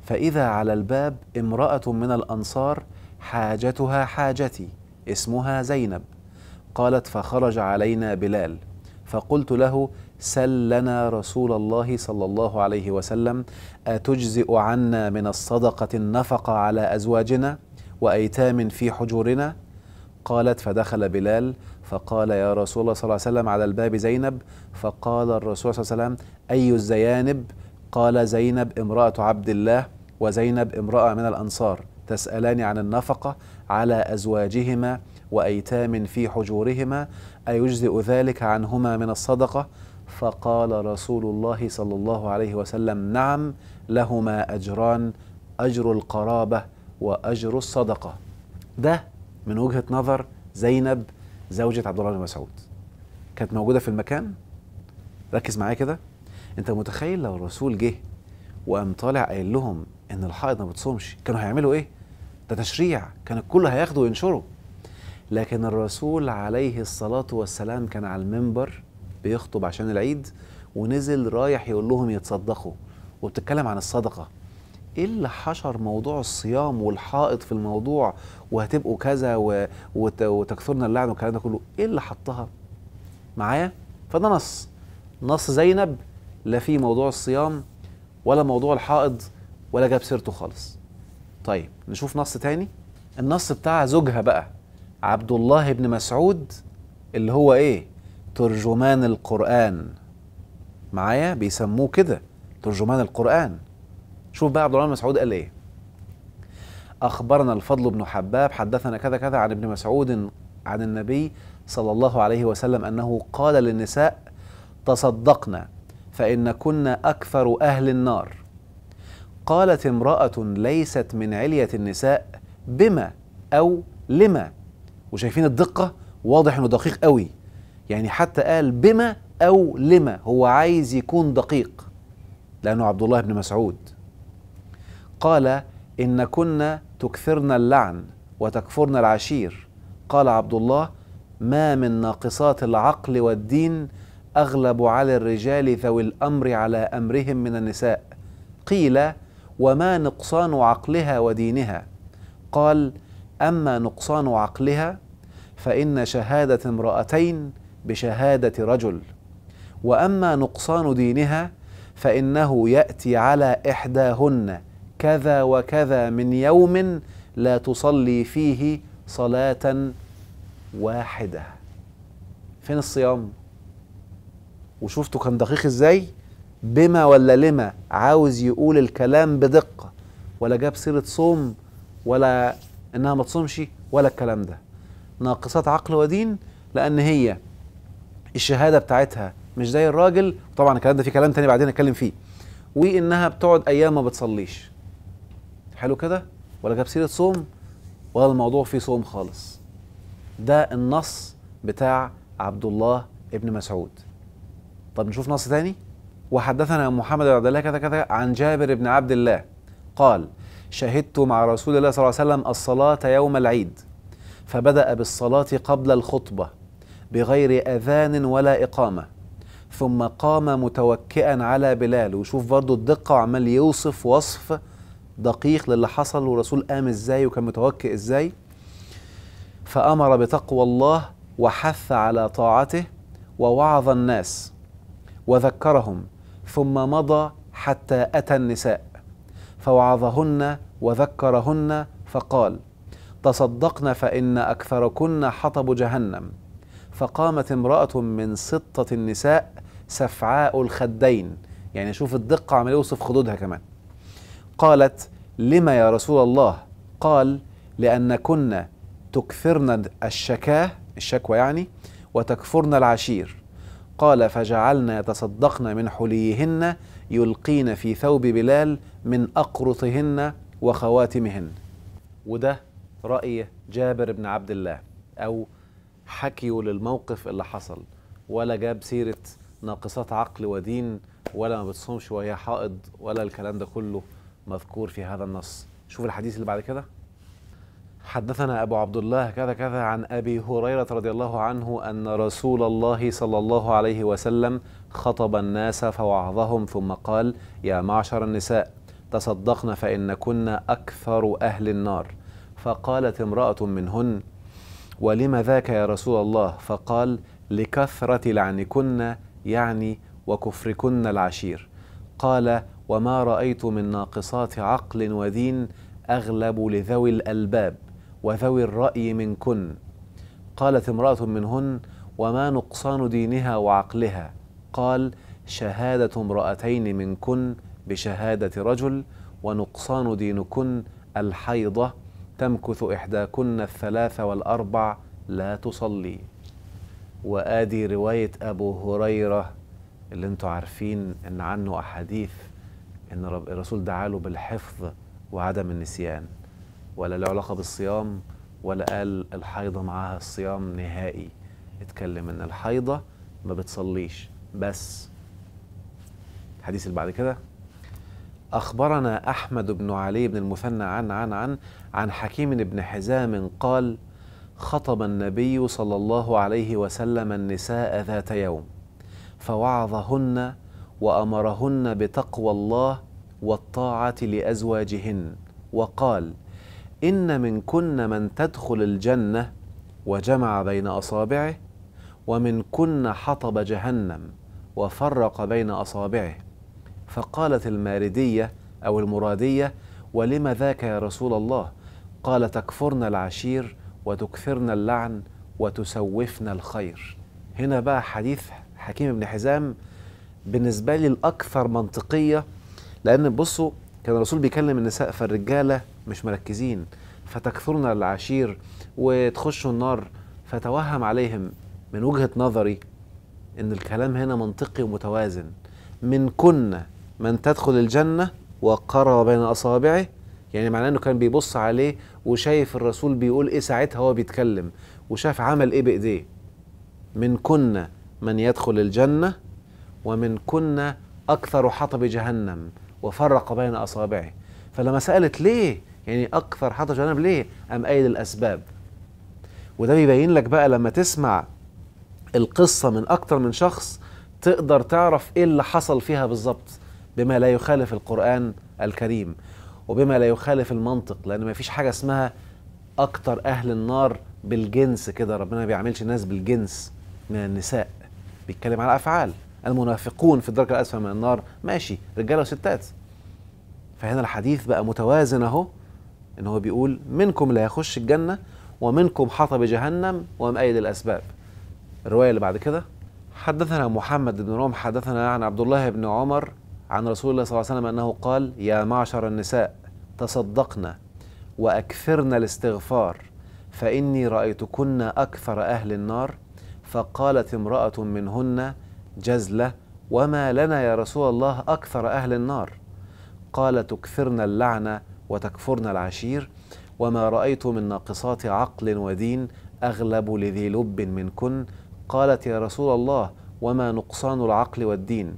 فاذا على الباب امراه من الانصار حاجتها حاجتي اسمها زينب قالت فخرج علينا بلال فقلت له سل لنا رسول الله صلى الله عليه وسلم أتجزئ عنا من الصدقة النفقة على أزواجنا وأيتام في حجورنا قالت فدخل بلال فقال يا رسول الله صلى الله عليه وسلم على الباب زينب فقال الرسول صلى الله عليه وسلم أي الزيانب قال زينب امرأة عبد الله وزينب امرأة من الأنصار تسألان عن النفقة على أزواجهما وأيتام في حجورهما أيجزئ ذلك عنهما من الصدقة فقال رسول الله صلى الله عليه وسلم نعم لهما أجران أجر القرابة وأجر الصدقة ده من وجهة نظر زينب زوجة عبد الله بن مسعود كانت موجودة في المكان ركز معايا كده انت متخيل لو الرسول جه وقام طالع قايل لهم ان الحائض ما بتصومش كانوا هيعملوا ايه ده تشريع كان الكل هياخده وينشره لكن الرسول عليه الصلاة والسلام كان على المنبر بيخطب عشان العيد ونزل رايح يقول لهم يتصدقوا وبتتكلم عن الصدقة ايه اللي حشر موضوع الصيام والحائط في الموضوع وهتبقوا كذا وتكثرنا اللعن والكلام ده كله ايه اللي حطها معايا فده نص نص زينب لا في موضوع الصيام ولا موضوع الحائض ولا جاب سيرته خالص طيب نشوف نص تاني النص بتاع زوجها بقى عبد الله بن مسعود اللي هو ايه ترجمان القرآن معايا بيسموه كده ترجمان القرآن شوف بقى عبد الله بن مسعود قال ايه أخبرنا الفضل بن حباب حدثنا كذا كذا عن ابن مسعود عن النبي صلى الله عليه وسلم أنه قال للنساء تصدقنا فإن كنا أكثر أهل النار قالت امرأة ليست من علية النساء بما أو لما وشايفين الدقه واضح انه دقيق قوي يعني حتى قال بما او لما هو عايز يكون دقيق لانه عبد الله بن مسعود قال ان كنا تكثرن اللعن وتكفرن العشير قال عبد الله ما من ناقصات العقل والدين اغلب على الرجال ذوي الامر على امرهم من النساء قيل وما نقصان عقلها ودينها قال أما نقصان عقلها فإن شهادة امرأتين بشهادة رجل وأما نقصان دينها فإنه يأتي على إحداهن كذا وكذا من يوم لا تصلي فيه صلاة واحدة فين الصيام وشفتوا كان دقيق ازاي بما ولا لما عاوز يقول الكلام بدقة ولا جاب سيرة صوم ولا انها ما تصومش ولا الكلام ده ناقصات عقل ودين لان هي الشهاده بتاعتها مش زي الراجل طبعا الكلام ده في كلام تاني بعدين اتكلم فيه وانها بتقعد ايام ما بتصليش حلو كده ولا جاب سيره صوم ولا الموضوع فيه صوم خالص ده النص بتاع عبد الله ابن مسعود طب نشوف نص تاني وحدثنا محمد بن عبد الله كذا كذا عن جابر بن عبد الله قال شهدت مع رسول الله صلى الله عليه وسلم الصلاة يوم العيد فبدأ بالصلاة قبل الخطبة بغير أذان ولا إقامة ثم قام متوكئا على بلال وشوف برضه الدقة وعمال يوصف وصف دقيق للي حصل والرسول قام ازاي وكان متوكئ ازاي فأمر بتقوى الله وحث على طاعته ووعظ الناس وذكرهم ثم مضى حتى أتى النساء فوعظهن وذكرهن فقال تصدقن فإن أكثركن حطب جهنم فقامت امرأة من سطة النساء سفعاء الخدين يعني شوف الدقة عمال يوصف خدودها كمان قالت لما يا رسول الله قال لأنكن تكثرن الشكاه الشكوى يعني وتكفرن العشير قال فجعلنا يتصدقن من حليهن يلقين في ثوب بلال من أقرطهن وخواتمهن وده رأي جابر بن عبد الله أو حكيه للموقف اللي حصل ولا جاب سيرة ناقصات عقل ودين ولا ما بتصومش وهي حائض ولا الكلام ده كله مذكور في هذا النص شوف الحديث اللي بعد كده حدثنا أبو عبد الله كذا كذا عن أبي هريرة رضي الله عنه أن رسول الله صلى الله عليه وسلم خطب الناس فوعظهم ثم قال يا معشر النساء تصدقن فإن كنا أكثر أهل النار فقالت امرأة منهن ولم ذاك يا رسول الله فقال لكثرة لعنكن يعني وكفركن العشير قال وما رأيت من ناقصات عقل ودين أغلب لذوي الألباب وذوي الرأي منكن قالت امرأة منهن وما نقصان دينها وعقلها قال شهادة امرأتين منكن بشهادة رجل ونقصان دينكن الحيضة تمكث إحداكن الثلاث والأربع لا تصلي وآدي رواية أبو هريرة اللي انتوا عارفين ان عنه أحاديث ان الرسول دعاله بالحفظ وعدم النسيان ولا له علاقة بالصيام ولا قال الحيضة معاها الصيام نهائي اتكلم ان الحيضة ما بتصليش بس الحديث اللي بعد كده أخبرنا أحمد بن علي بن المثنى عن عن عن عن حكيم بن حزام قال خطب النبي صلى الله عليه وسلم النساء ذات يوم فوعظهن وأمرهن بتقوى الله والطاعة لأزواجهن وقال إن منكن من تدخل الجنة وجمع بين أصابعه ومنكن حطب جهنم وفرق بين أصابعه فقالت الماردية أو المرادية ولم ذاك يا رسول الله قال تكفرنا العشير وتكثرنا اللعن وتسوفنا الخير هنا بقى حديث حكيم بن حزام بالنسبة لي الأكثر منطقية لأن بصوا كان الرسول بيكلم النساء فالرجالة مش مركزين فتكثرنا العشير وتخشوا النار فتوهم عليهم من وجهة نظري إن الكلام هنا منطقي ومتوازن من كنا من تدخل الجنة وقرر بين أصابعه يعني معناه أنه كان بيبص عليه وشايف الرسول بيقول إيه ساعتها هو بيتكلم وشاف عمل إيه بإيديه من كنا من يدخل الجنة ومن كنا أكثر حطب جهنم وفرق بين أصابعه فلما سألت ليه يعني أكثر حطب جهنم ليه أم قايل الأسباب وده بيبين لك بقى لما تسمع القصة من أكثر من شخص تقدر تعرف إيه اللي حصل فيها بالظبط بما لا يخالف القرآن الكريم وبما لا يخالف المنطق لأن ما فيش حاجة اسمها أكتر أهل النار بالجنس كده ربنا ما بيعملش الناس بالجنس من النساء بيتكلم على أفعال المنافقون في الدرجة الأسفل من النار ماشي رجالة وستات فهنا الحديث بقى متوازن أهو إن هو بيقول منكم لا يخش الجنة ومنكم حطب جهنم ومأيد الأسباب الرواية اللي بعد كده حدثنا محمد بن روم حدثنا عن عبد الله بن عمر عن رسول الله صلى الله عليه وسلم أنه قال يا معشر النساء تصدقنا وأكثرنا الاستغفار فإني رأيتكن أكثر أهل النار فقالت امرأة منهن جزلة وما لنا يا رسول الله أكثر أهل النار قال تكثرن اللعنة وتكفرن العشير وما رأيت من ناقصات عقل ودين أغلب لذي لب منكن قالت يا رسول الله وما نقصان العقل والدين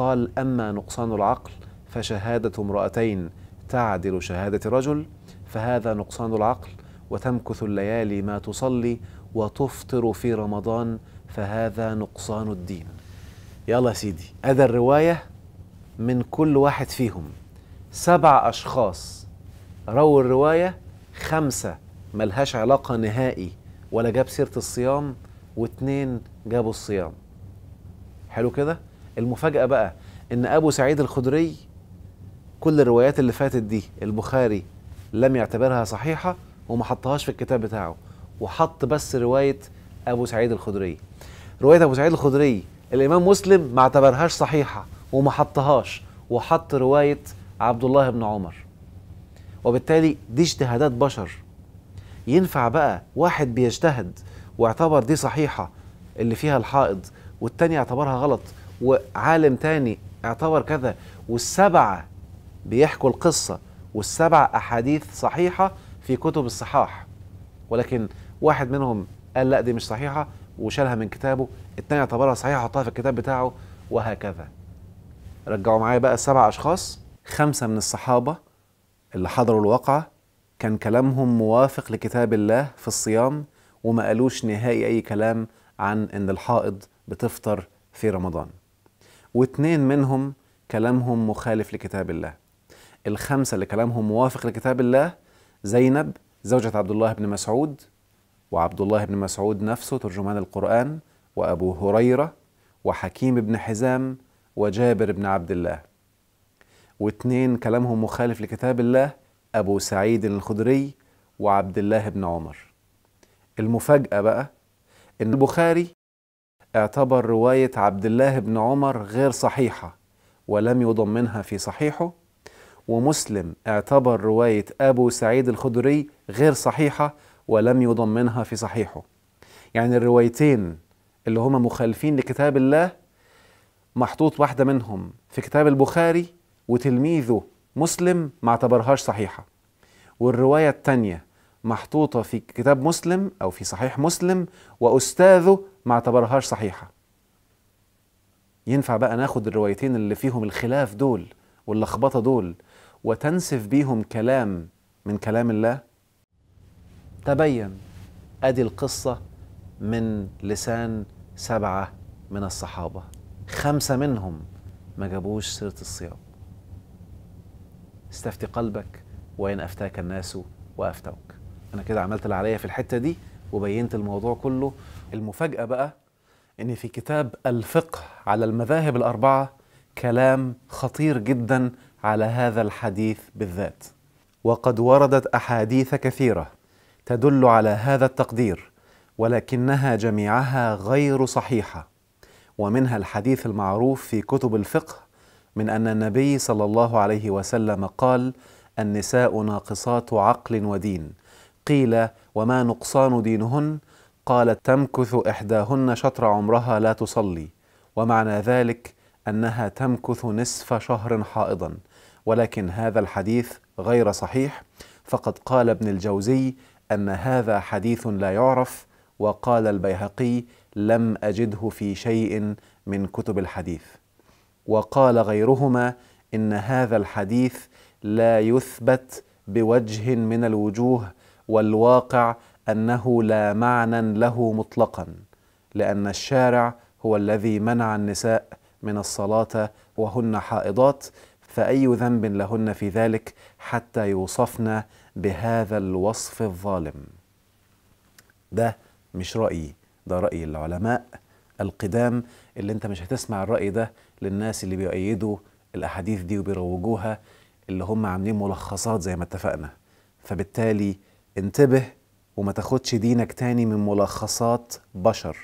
قال أما نقصان العقل فشهادة امرأتين تعدل شهادة رجل فهذا نقصان العقل وتمكث الليالي ما تصلي وتفطر في رمضان فهذا نقصان الدين يلا سيدي أدى الرواية من كل واحد فيهم سبع أشخاص رووا الرواية خمسة ملهاش علاقة نهائي ولا جاب سيرة الصيام واثنين جابوا الصيام حلو كده المفاجأة بقى إن أبو سعيد الخدري كل الروايات اللي فاتت دي البخاري لم يعتبرها صحيحة وما حطهاش في الكتاب بتاعه وحط بس رواية أبو سعيد الخدري رواية أبو سعيد الخدري الإمام مسلم ما اعتبرهاش صحيحة وما حطهاش وحط رواية عبد الله بن عمر وبالتالي دي اجتهادات بشر ينفع بقى واحد بيجتهد واعتبر دي صحيحة اللي فيها الحائض والتاني اعتبرها غلط وعالم تاني اعتبر كذا والسبعة بيحكوا القصة والسبع أحاديث صحيحة في كتب الصحاح ولكن واحد منهم قال لا دي مش صحيحة وشالها من كتابه التاني اعتبرها صحيحة وحطها في الكتاب بتاعه وهكذا رجعوا معايا بقى السبع أشخاص خمسة من الصحابة اللي حضروا الواقعة كان كلامهم موافق لكتاب الله في الصيام وما قالوش نهائي أي كلام عن إن الحائض بتفطر في رمضان واثنين منهم كلامهم مخالف لكتاب الله الخمسة اللي كلامهم موافق لكتاب الله زينب زوجة عبد الله بن مسعود وعبد الله بن مسعود نفسه ترجمان القرآن وأبو هريرة وحكيم بن حزام وجابر بن عبد الله واثنين كلامهم مخالف لكتاب الله أبو سعيد الخدري وعبد الله بن عمر المفاجأة بقى إن البخاري اعتبر رواية عبد الله بن عمر غير صحيحة ولم يضمنها في صحيحه ومسلم اعتبر رواية أبو سعيد الخدري غير صحيحة ولم يضمنها في صحيحه يعني الروايتين اللي هما مخالفين لكتاب الله محطوط واحدة منهم في كتاب البخاري وتلميذه مسلم ما اعتبرهاش صحيحة والرواية التانية محطوطة في كتاب مسلم أو في صحيح مسلم وأستاذه ما اعتبرهاش صحيحه ينفع بقى ناخد الروايتين اللي فيهم الخلاف دول واللخبطه دول وتنسف بيهم كلام من كلام الله تبين ادي القصه من لسان سبعه من الصحابه خمسه منهم ما جابوش سيره الصيام استفتي قلبك وان افتاك الناس وافتوك انا كده عملت اللي عليا في الحته دي وبينت الموضوع كله المفاجأة بقى إن في كتاب الفقه على المذاهب الأربعة كلام خطير جدا على هذا الحديث بالذات وقد وردت أحاديث كثيرة تدل على هذا التقدير ولكنها جميعها غير صحيحة ومنها الحديث المعروف في كتب الفقه من أن النبي صلى الله عليه وسلم قال النساء ناقصات عقل ودين قيل وما نقصان دينهن قالت تمكث إحداهن شطر عمرها لا تصلي ومعنى ذلك أنها تمكث نصف شهر حائضا ولكن هذا الحديث غير صحيح فقد قال ابن الجوزي أن هذا حديث لا يعرف وقال البيهقي لم أجده في شيء من كتب الحديث وقال غيرهما إن هذا الحديث لا يثبت بوجه من الوجوه والواقع انه لا معنى له مطلقا لان الشارع هو الذي منع النساء من الصلاه وهن حائضات فاي ذنب لهن في ذلك حتى يوصفن بهذا الوصف الظالم ده مش رايي ده راي العلماء القدام اللي انت مش هتسمع الراي ده للناس اللي بيؤيدوا الاحاديث دي وبيروجوها اللي هم عاملين ملخصات زي ما اتفقنا فبالتالي انتبه وما تاخدش دينك تاني من ملخصات بشر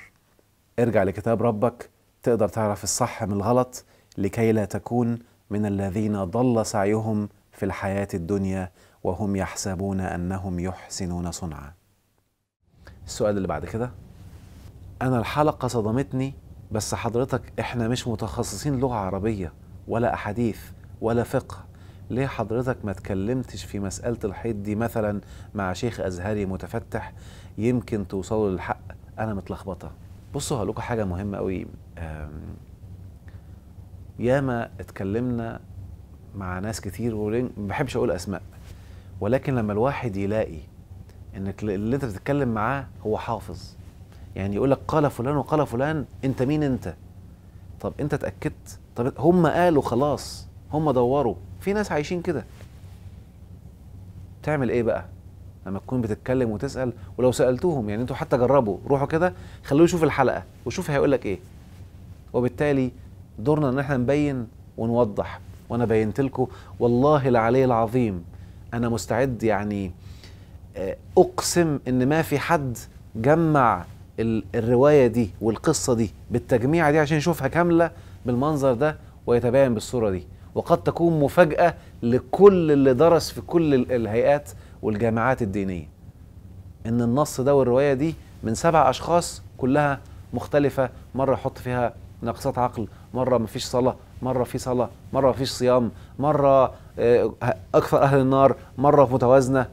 ارجع لكتاب ربك تقدر تعرف الصح من الغلط لكي لا تكون من الذين ضل سعيهم في الحياة الدنيا وهم يحسبون أنهم يحسنون صنعا السؤال اللي بعد كده أنا الحلقة صدمتني بس حضرتك إحنا مش متخصصين لغة عربية ولا أحاديث ولا فقه ليه حضرتك ما تكلمتش في مسألة الحيض دي مثلا مع شيخ أزهري متفتح يمكن توصلوا للحق أنا متلخبطة بصوا هقول لكم حاجة مهمة قوي ياما اتكلمنا مع ناس كتير ما بحبش أقول أسماء ولكن لما الواحد يلاقي انك اللي انت بتتكلم معاه هو حافظ يعني يقول لك قال فلان وقال فلان انت مين انت طب انت اتاكدت طب هم قالوا خلاص هم دوروا في ناس عايشين كده تعمل ايه بقى لما تكون بتتكلم وتسال ولو سالتوهم يعني انتوا حتى جربوا روحوا كده خلوه يشوف الحلقه وشوف هيقول لك ايه وبالتالي دورنا ان احنا نبين ونوضح وانا بينت لكم والله العلي العظيم انا مستعد يعني آه، اقسم ان ما في حد جمع الروايه دي والقصه دي بالتجميعه دي عشان يشوفها كامله بالمنظر ده ويتباين بالصوره دي وقد تكون مفاجأة لكل اللي درس في كل الهيئات والجامعات الدينية إن النص ده والرواية دي من سبع أشخاص كلها مختلفة مرة يحط فيها ناقصات عقل مرة مفيش صلاة مرة في صلاة مرة مفيش صيام مرة آه، أكثر أهل النار مرة متوازنة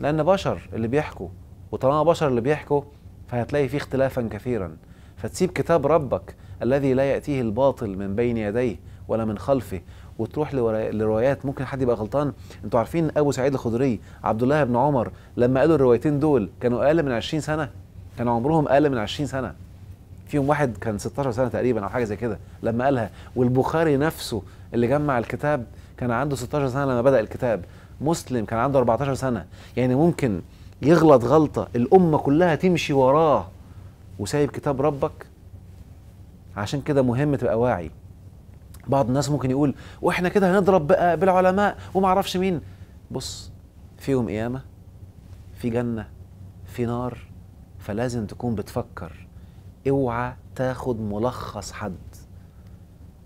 لأن بشر اللي بيحكوا وطالما بشر اللي بيحكوا فهتلاقي فيه اختلافا كثيرا فتسيب كتاب ربك الذي لا يأتيه الباطل من بين يديه ولا من خلفه وتروح لروايات ممكن حد يبقى غلطان انتوا عارفين ابو سعيد الخدري عبد الله بن عمر لما قالوا الروايتين دول كانوا اقل من 20 سنه كان عمرهم اقل من 20 سنه فيهم واحد كان 16 سنه تقريبا او حاجه زي كده لما قالها والبخاري نفسه اللي جمع الكتاب كان عنده 16 سنه لما بدا الكتاب مسلم كان عنده 14 سنه يعني ممكن يغلط غلطه الامه كلها تمشي وراه وسايب كتاب ربك عشان كده مهم تبقى واعي بعض الناس ممكن يقول واحنا كده هنضرب بقى بالعلماء وما اعرفش مين بص في يوم قيامه في جنه في نار فلازم تكون بتفكر اوعى تاخد ملخص حد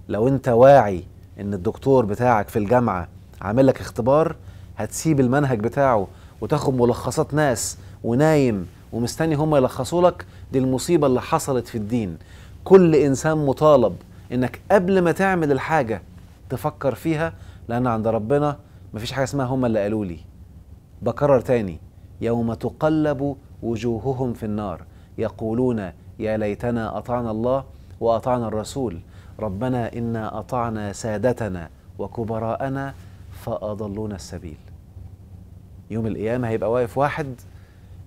لو انت واعي ان الدكتور بتاعك في الجامعه عامل لك اختبار هتسيب المنهج بتاعه وتاخد ملخصات ناس ونايم ومستني هم يلخصوا لك دي المصيبه اللي حصلت في الدين كل انسان مطالب انك قبل ما تعمل الحاجه تفكر فيها لان عند ربنا مفيش حاجه اسمها هم اللي قالوا لي بكرر تاني يوم تقلب وجوههم في النار يقولون يا ليتنا اطعنا الله واطعنا الرسول ربنا انا اطعنا سادتنا وكبراءنا فاضلونا السبيل يوم القيامه هيبقى واقف واحد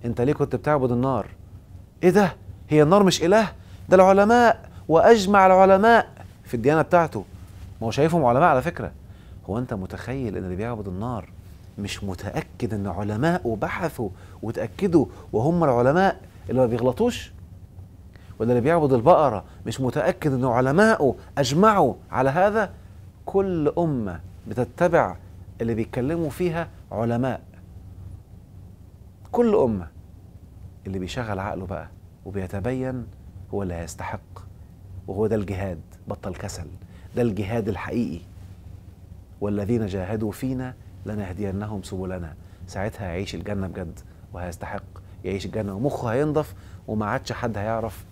انت ليه كنت بتعبد النار ايه ده هي النار مش اله ده العلماء واجمع العلماء في الديانه بتاعته ما هو شايفهم علماء على فكره هو انت متخيل ان اللي بيعبد النار مش متاكد ان علماءه بحثوا وتاكدوا وهم العلماء اللي ما بيغلطوش ولا اللي بيعبد البقره مش متاكد ان علماءه اجمعوا على هذا كل امه بتتبع اللي بيتكلموا فيها علماء كل امه اللي بيشغل عقله بقى وبيتبين هو اللي هيستحق وهو ده الجهاد بطل كسل ده الجهاد الحقيقي والذين جاهدوا فينا لنهدينهم سبلنا ساعتها هيعيش الجنة بجد وهيستحق يعيش الجنة ومخه هينضف وما عادش حد هيعرف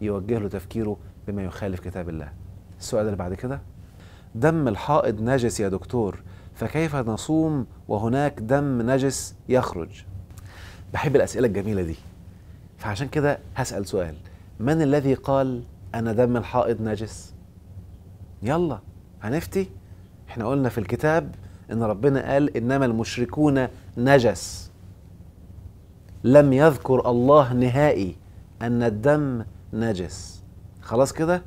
يوجه له تفكيره بما يخالف كتاب الله السؤال اللي بعد كده دم الحائض نجس يا دكتور فكيف نصوم وهناك دم نجس يخرج بحب الأسئلة الجميلة دي فعشان كده هسأل سؤال من الذي قال أن دم الحائض نجس؟ يلا هنفتي احنا قلنا في الكتاب ان ربنا قال انما المشركون نجس لم يذكر الله نهائي ان الدم نجس خلاص كده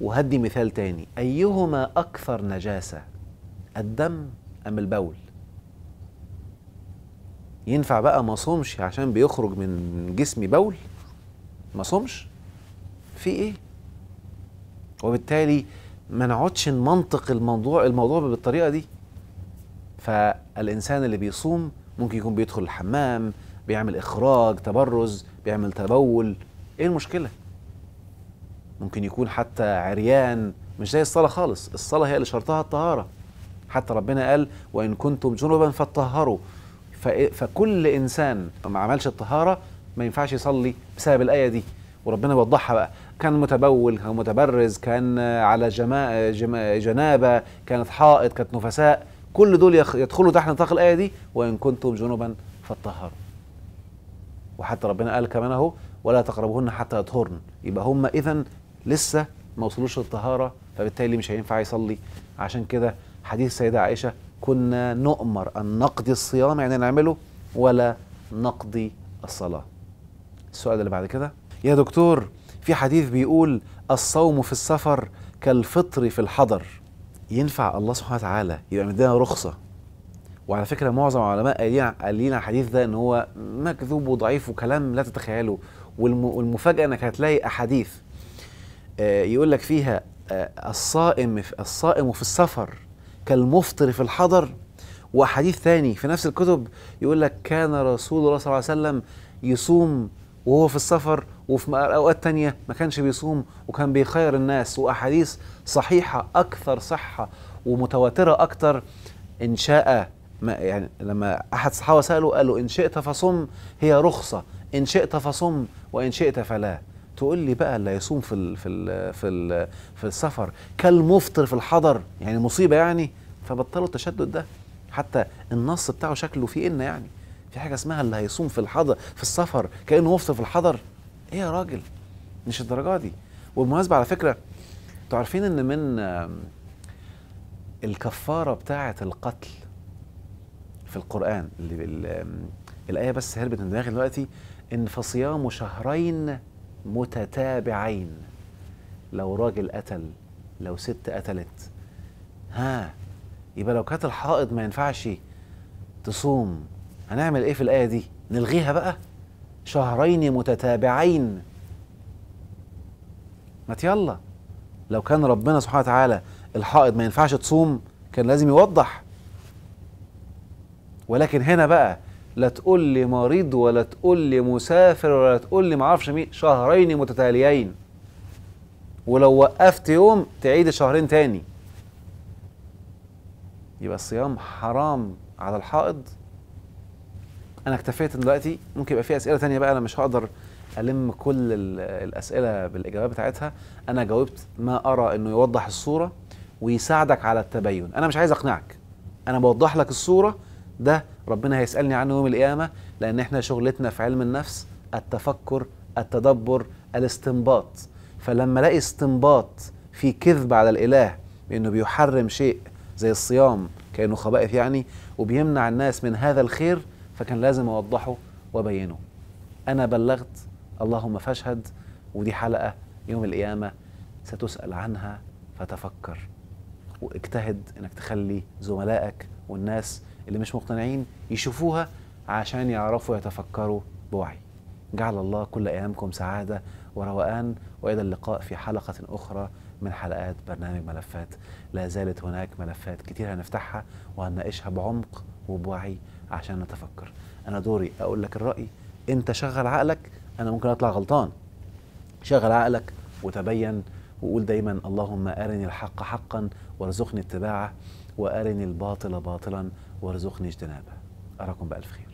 وهدي مثال تاني ايهما اكثر نجاسه الدم ام البول ينفع بقى ما صومش عشان بيخرج من جسمي بول ما صومش في ايه وبالتالي ما نقعدش نمنطق الموضوع الموضوع بالطريقه دي فالانسان اللي بيصوم ممكن يكون بيدخل الحمام بيعمل اخراج تبرز بيعمل تبول ايه المشكله ممكن يكون حتى عريان مش زي الصلاه خالص الصلاه هي اللي شرطها الطهاره حتى ربنا قال وان كنتم جنبا فاتطهروا فكل انسان ما عملش الطهاره ما ينفعش يصلي بسبب الايه دي وربنا بيوضحها بقى كان متبول كان متبرز كان على جما... جما... جنابة كانت حائط كانت نفساء كل دول يدخلوا تحت نطاق الآية دي وإن كنتم جنوبا فاتطهروا وحتى ربنا قال كمان أهو ولا تقربهن حتى يطهرن يبقى هم إذا لسه ما وصلوش للطهارة فبالتالي مش هينفع يصلي عشان كده حديث السيدة عائشة كنا نؤمر أن نقضي الصيام يعني نعمله ولا نقضي الصلاة السؤال اللي بعد كده يا دكتور في حديث بيقول الصوم في السفر كالفطر في الحضر ينفع الله سبحانه وتعالى يبقى مدينا رخصه وعلى فكره معظم العلماء قايلين قايلين على الحديث ده ان هو مكذوب وضعيف وكلام لا تتخيله والمفاجاه انك هتلاقي احاديث آه، يقول لك فيها آه، الصائم الصائم في السفر كالمفطر في الحضر وحديث ثاني في نفس الكتب يقول لك كان رسول الله صلى الله عليه وسلم يصوم وهو في السفر وفي أوقات تانية ما كانش بيصوم وكان بيخير الناس وأحاديث صحيحة أكثر صحة ومتواترة أكثر إن شاء ما يعني لما أحد الصحابة سأله له إن شئت فصم هي رخصة إن شئت فصم وإن شئت فلا تقول لي بقى اللي يصوم في الـ في الـ في الـ في السفر كالمفطر في الحضر يعني مصيبه يعني فبطلوا التشدد ده حتى النص بتاعه شكله فيه ان يعني في حاجه اسمها اللي هيصوم في الحضر في السفر كانه وفط في الحضر ايه يا راجل مش الدرجه دي وبالمناسبه على فكره انتوا عارفين ان من الكفاره بتاعه القتل في القران اللي الايه بس هربت من دماغي دلوقتي ان فصيام شهرين متتابعين لو راجل قتل لو ست قتلت ها يبقى لو كانت الحائض ما ينفعش تصوم هنعمل ايه في الايه دي نلغيها بقى شهرين متتابعين ما يلا لو كان ربنا سبحانه وتعالى الحائض ما ينفعش تصوم كان لازم يوضح ولكن هنا بقى لا تقول لي مريض ولا تقول لي مسافر ولا تقول لي معرفش مين شهرين متتاليين ولو وقفت يوم تعيد الشهرين تاني يبقى الصيام حرام على الحائض انا اكتفيت دلوقتي ممكن يبقى في اسئله ثانيه بقى انا مش هقدر الم كل الاسئله بالاجابات بتاعتها انا جاوبت ما ارى انه يوضح الصوره ويساعدك على التبين انا مش عايز اقنعك انا بوضح لك الصوره ده ربنا هيسالني عنه يوم القيامه لان احنا شغلتنا في علم النفس التفكر التدبر الاستنباط فلما الاقي استنباط في كذب على الاله بانه بيحرم شيء زي الصيام كانه خبائث يعني وبيمنع الناس من هذا الخير فكان لازم اوضحه وابينه انا بلغت اللهم فاشهد ودي حلقه يوم القيامه ستسال عنها فتفكر واجتهد انك تخلي زملائك والناس اللي مش مقتنعين يشوفوها عشان يعرفوا يتفكروا بوعي جعل الله كل ايامكم سعاده وروقان والى اللقاء في حلقه اخرى من حلقات برنامج ملفات لا زالت هناك ملفات كتير هنفتحها وهنناقشها بعمق وبوعي عشان نتفكر انا دوري اقول لك الراي انت شغل عقلك انا ممكن اطلع غلطان شغل عقلك وتبين وقول دايما اللهم ارني الحق حقا وارزقني اتباعه وارني الباطل باطلا وارزقني اجتنابه اراكم بالف خير